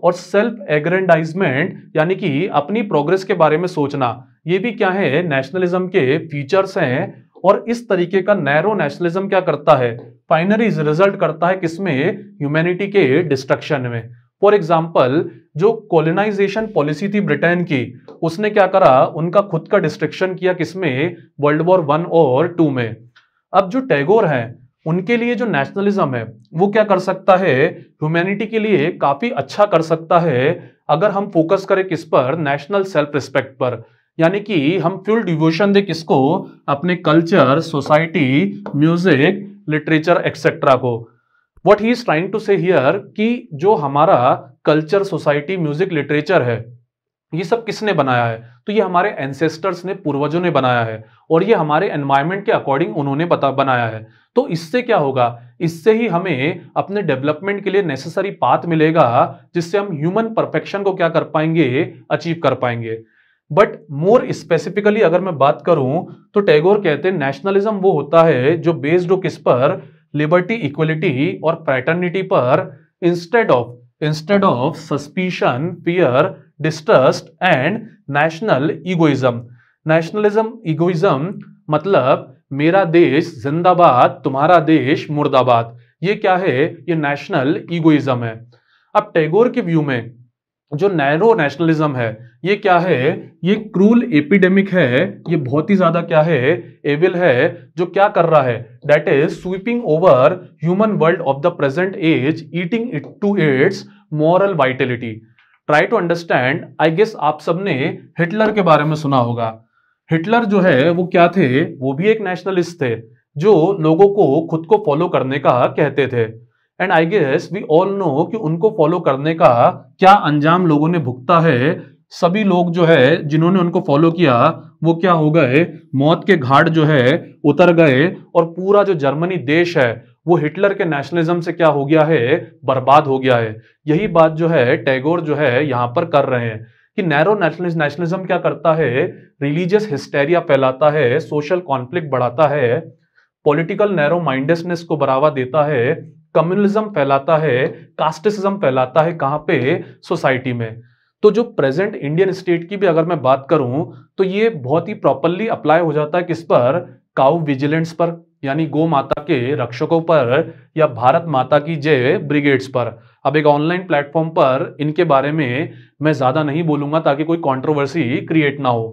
और सेल्फ एग्रेंडाइजमेंट यानी कि अपनी प्रोग्रेस के बारे में सोचना ये भी क्या है नेशनलिज्म के फीचर्स हैं और इस तरीके का नैरो नेशनलिज्म क्या करता है फाइनरीज रिजल्ट करता है किसमें ह्यूमैनिटी के डिस्ट्रक्शन में फॉर एग्जाम्पल जो कॉलोनाइजेशन पॉलिसी थी ब्रिटेन की उसने क्या करा उनका खुद का डिस्ट्रक्शन किया किसमें वर्ल्ड वॉर वन और टू में अब जो टैगोर हैं उनके लिए जो नेशनलिज्म है वो क्या कर सकता है ह्यूमैनिटी के लिए काफी अच्छा कर सकता है अगर हम फोकस करें किस पर नेशनल सेल्फ रिस्पेक्ट पर यानी कि हम फुल डिवोशन दे किसको अपने culture society music literature etcetera को what he is trying to say here कि जो हमारा कल्चर सोसाइटी म्यूजिक लिटरेचर है ये सब किसने बनाया है तो ये हमारे एंसेस्टर्स ने पूर्वजों ने बनाया है और ये हमारे एनवायरमेंट के अकॉर्डिंग उन्होंने बता बनाया है तो इससे क्या होगा इससे ही हमें अपने डेवलपमेंट के लिए नेसेसरी पाथ मिलेगा जिससे हम ह्यूमन परफेक्शन को क्या कर पाएंगे अचीव कर पाएंगे बट मोर स्पेसिफिकली अगर मैं बात करूं तो टैगोर कहते हैं नेशनलिज्म वो होता है जो बेस्ड हो किस पर लिबर्टी इक्वलिटी और पैटर्निटी पर instead of instead of suspicion fear distrust and national egoism nationalism egoism मतलब मेरा देश जिंदाबाद तुम्हारा देश मुर्दाबाद ये क्या है ये नेशनल इगोइज्म है अब टैगोर के व्यू में जो नैरो नेशनलिज्म है ये क्या है ये क्रूल एपिडेमिक है ये बहुत ही ज्यादा क्या है एविल है जो क्या कर रहा है that is sweeping over human world of the present age eating it to its moral vitality try to understand I guess आप सबने हिटलर के बारे में सुना होगा हिटलर जो है वो क्या थे वो भी एक नेशनलिस्ट थे जो लोगों को खुद को फॉलो करने का कहते थे and I guess we all know कि उनको फॉलो करने का क्या अंजाम लोगों ने भुगता है सभी लोग जो है जिन्होंने उनको फॉलो किया वो क्या हो गए मौत के घाट जो है उतर गए और पूरा जो जर्मनी देश है वो हिटलर के नेशनलिज्म से क्या हो गया है बर्बाद हो गया है यही बात जो है टैगोर जो है यहाँ पर कर रहे हैं कि नैरो नेशनलिज्म क्या करता है रिलीजियस हिस्टेरिया फैलाता है सोशल कॉन्फ्लिक्ट बढ़ाता है पॉलिटिकल नैरो माइंडेसनेस को बढ़ावा देता है कम्युनिज्म फैलाता है कास्टिसिज्म फैलाता है कहाँ पे सोसाइटी में तो जो प्रेजेंट इंडियन स्टेट की भी अगर मैं बात करूं तो ये बहुत ही प्रॉपरली अप्लाई हो जाता है किस पर काउ विजिलेंस पर यानी गो माता के रक्षकों पर या भारत माता की जय ब्रिगेड्स पर अब एक ऑनलाइन प्लेटफॉर्म पर इनके बारे में मैं ज्यादा नहीं बोलूंगा ताकि कोई कंट्रोवर्सी क्रिएट ना हो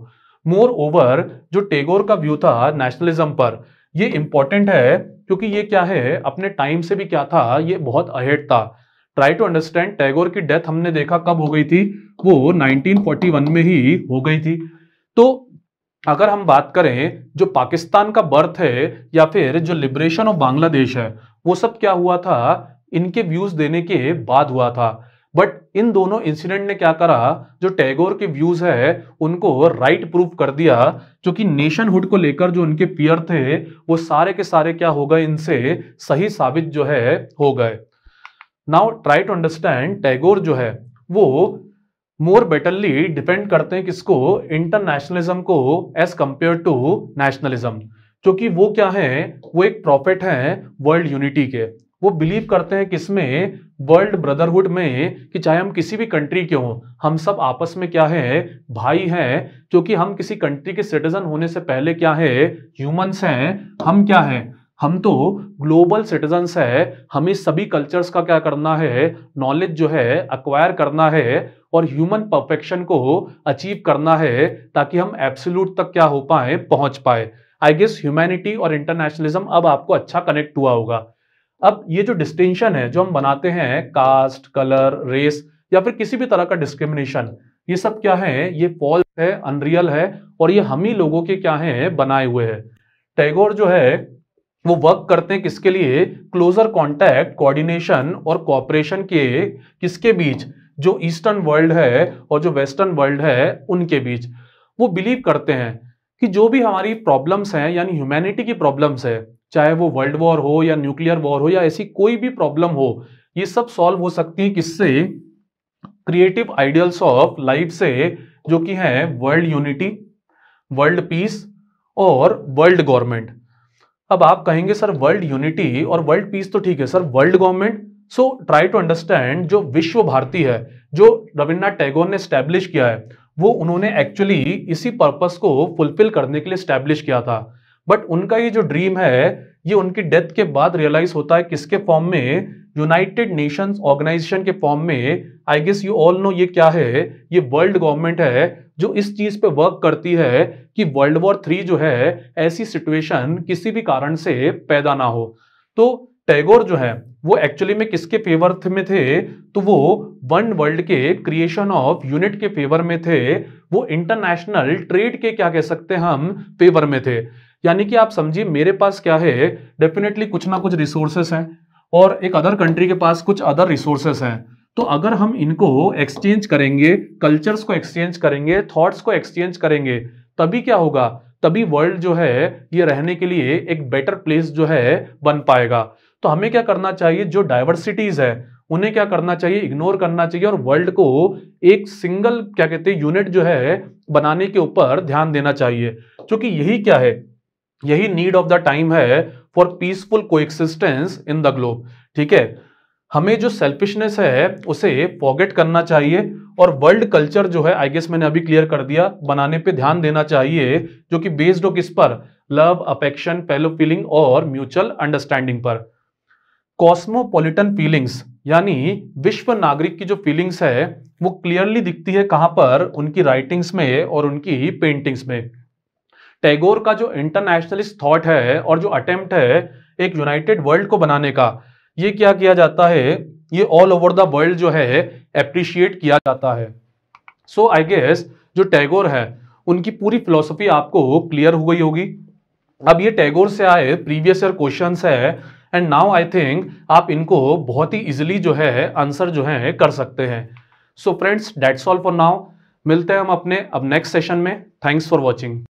मोर ओवर जो टेगोर का व्यू था नेशनलिज्म पर ये इंपॉर्टेंट है क्योंकि ये क्या है अपने टाइम से भी क्या था ये बहुत अहेड था ट्राई टू अंडरस्टैंड टैगोर की डेथ हमने देखा कब हो गई थी वो 1941 में ही हो गई थी तो अगर हम बात करें जो पाकिस्तान का बर्थ है या फिर जो लिबरेशन ऑफ बांग्लादेश है वो सब क्या हुआ था इनके व्यूज देने के बाद हुआ था बट इन दोनों इंसिडेंट ने क्या करा जो टैगोर के व्यूज है उनको राइट प्रूफ कर दिया क्योंकि नेशनहुड को लेकर जो उनके पियर थे वो सारे के सारे क्या हो गए इनसे सही साबित जो है हो गए now try to understand Tagore जो है वो मोर बेटरली डिपेंड करते हैं किसको इंटरनेशनलिज्म को एज कंपेयर टू नेशनलिज्म क्योंकि वो क्या है वो एक प्रॉफिट है वर्ल्ड यूनिटी के वो बिलीव करते हैं किसमें वर्ल्ड ब्रदरहुड में कि चाहे हम किसी भी कंट्री के हों हम सब आपस में क्या है भाई हैं क्योंकि हम किसी कंट्री के सिटीजन होने से पहले क्या है ह्यूमंस हैं हम क्या हैं हम तो ग्लोबल सिटीजन्स है हमें सभी कल्चर्स का क्या करना है नॉलेज जो है अक्वायर करना है और ह्यूमन परफेक्शन को अचीव करना है ताकि हम एब्सोल्यूट तक क्या हो पाए पहुंच पाए आई गेस ह्यूमैनिटी और इंटरनेशनलिज्म अब आपको अच्छा कनेक्ट हुआ होगा अब ये जो डिस्टिंक्शन है जो हम बनाते हैं कास्ट कलर रेस या फिर किसी भी तरह का डिस्क्रिमिनेशन ये सब क्या है ये फॉल्स है अनरियल है और ये हम ही लोगों के क्या है बनाए हुए है टैगोर जो है वो वर्क करते हैं किसके लिए क्लोजर कॉन्टैक्ट कोऑर्डिनेशन और कॉपरेशन के किसके बीच जो ईस्टर्न वर्ल्ड है और जो वेस्टर्न वर्ल्ड है उनके बीच वो बिलीव करते हैं कि जो भी हमारी प्रॉब्लम्स हैं यानी ह्यूमैनिटी की प्रॉब्लम्स है चाहे वो वर्ल्ड वॉर हो या न्यूक्लियर वॉर हो या ऐसी कोई भी प्रॉब्लम हो ये सब सॉल्व हो सकती है किससे क्रिएटिव आइडियल्स ऑफ लाइफ से जो कि है वर्ल्ड यूनिटी वर्ल्ड पीस और वर्ल्ड गवर्नमेंट अब आप कहेंगे सर वर्ल्ड यूनिटी और वर्ल्ड पीस तो ठीक है sir world government so try to understand जो विश्व भारती है जो रविन्द्रनाथ टैगोर ने स्टैब्लिश किया है वो उन्होंने एक्चुअली इसी पर्पस को फुलफिल करने के लिए स्टैब्लिश किया था बट उनका ये जो ड्रीम है ये उनकी डेथ के बाद रियलाइज होता है किसके फॉर्म में यूनाइटेड नेशंस ऑर्गेनाइजेशन के फॉर्म में I guess you all know ये क्या है ये वर्ल्ड गवर्नमेंट है जो इस चीज पे वर्क करती है कि वर्ल्ड वॉर थ्री जो है ऐसी सिचुएशन किसी भी कारण से पैदा ना हो तो टैगोर जो है वो एक्चुअली में किसके फेवर में थे तो वो वन वर्ल्ड के क्रिएशन ऑफ यूनिट के फेवर में थे वो इंटरनेशनल ट्रेड के क्या कह सकते हैं हम फेवर में थे यानी कि आप समझिए मेरे पास क्या है डेफिनेटली कुछ ना कुछ रिसोर्सेस हैं और एक अदर कंट्री के पास कुछ अदर रिसोर्सेस हैं तो अगर हम इनको एक्सचेंज करेंगे कल्चर्स को एक्सचेंज करेंगे थॉट्स को एक्सचेंज करेंगे तभी क्या होगा तभी वर्ल्ड जो है ये रहने के लिए एक बेटर प्लेस जो है बन पाएगा तो हमें क्या करना चाहिए जो डाइवर्सिटीज है उन्हें क्या करना चाहिए इग्नोर करना चाहिए और वर्ल्ड को एक सिंगल क्या कहते हैं यूनिट जो है बनाने के ऊपर ध्यान देना चाहिए क्योंकि यही क्या है यही नीड ऑफ द टाइम है for peaceful coexistence in the globe ठीक है हमें जो सेल्फिशनेस है उसे पॉकेट करना चाहिए और वर्ल्ड कल्चर जो है आई गेस मैंने अभी क्लियर कर दिया बनाने पे ध्यान देना चाहिए जो कि बेस्ड हो किस पर लव अफेक्शन फेलो फीलिंग और म्यूचुअल अंडरस्टैंडिंग पर कॉस्मोपॉलिटन फीलिंग्स यानी विश्व नागरिक की जो फीलिंग्स है वो क्लियरली दिखती है कहां पर उनकी राइटिंग्स में और उनकी पेंटिंग्स में टैगोर का जो इंटरनेशनलिस्ट थॉट है और जो अटेम्प्ट है एक यूनाइटेड वर्ल्ड को बनाने का ये क्या किया जाता है ये ऑल ओवर द वर्ल्ड जो है अप्रिशिएट किया जाता है सो आई गेस जो टैगोर है उनकी पूरी फिलोसफी आपको क्लियर हो गई होगी अब ये टैगोर से आए प्रीवियस ईयर क्वेश्चन है एंड नाउ आई थिंक आप इनको बहुत ही इजिली जो है आंसर जो है कर सकते हैं so friends that's all for now मिलते हैं हम अपने अब नेक्स्ट सेशन में थैंक्स फॉर वॉचिंग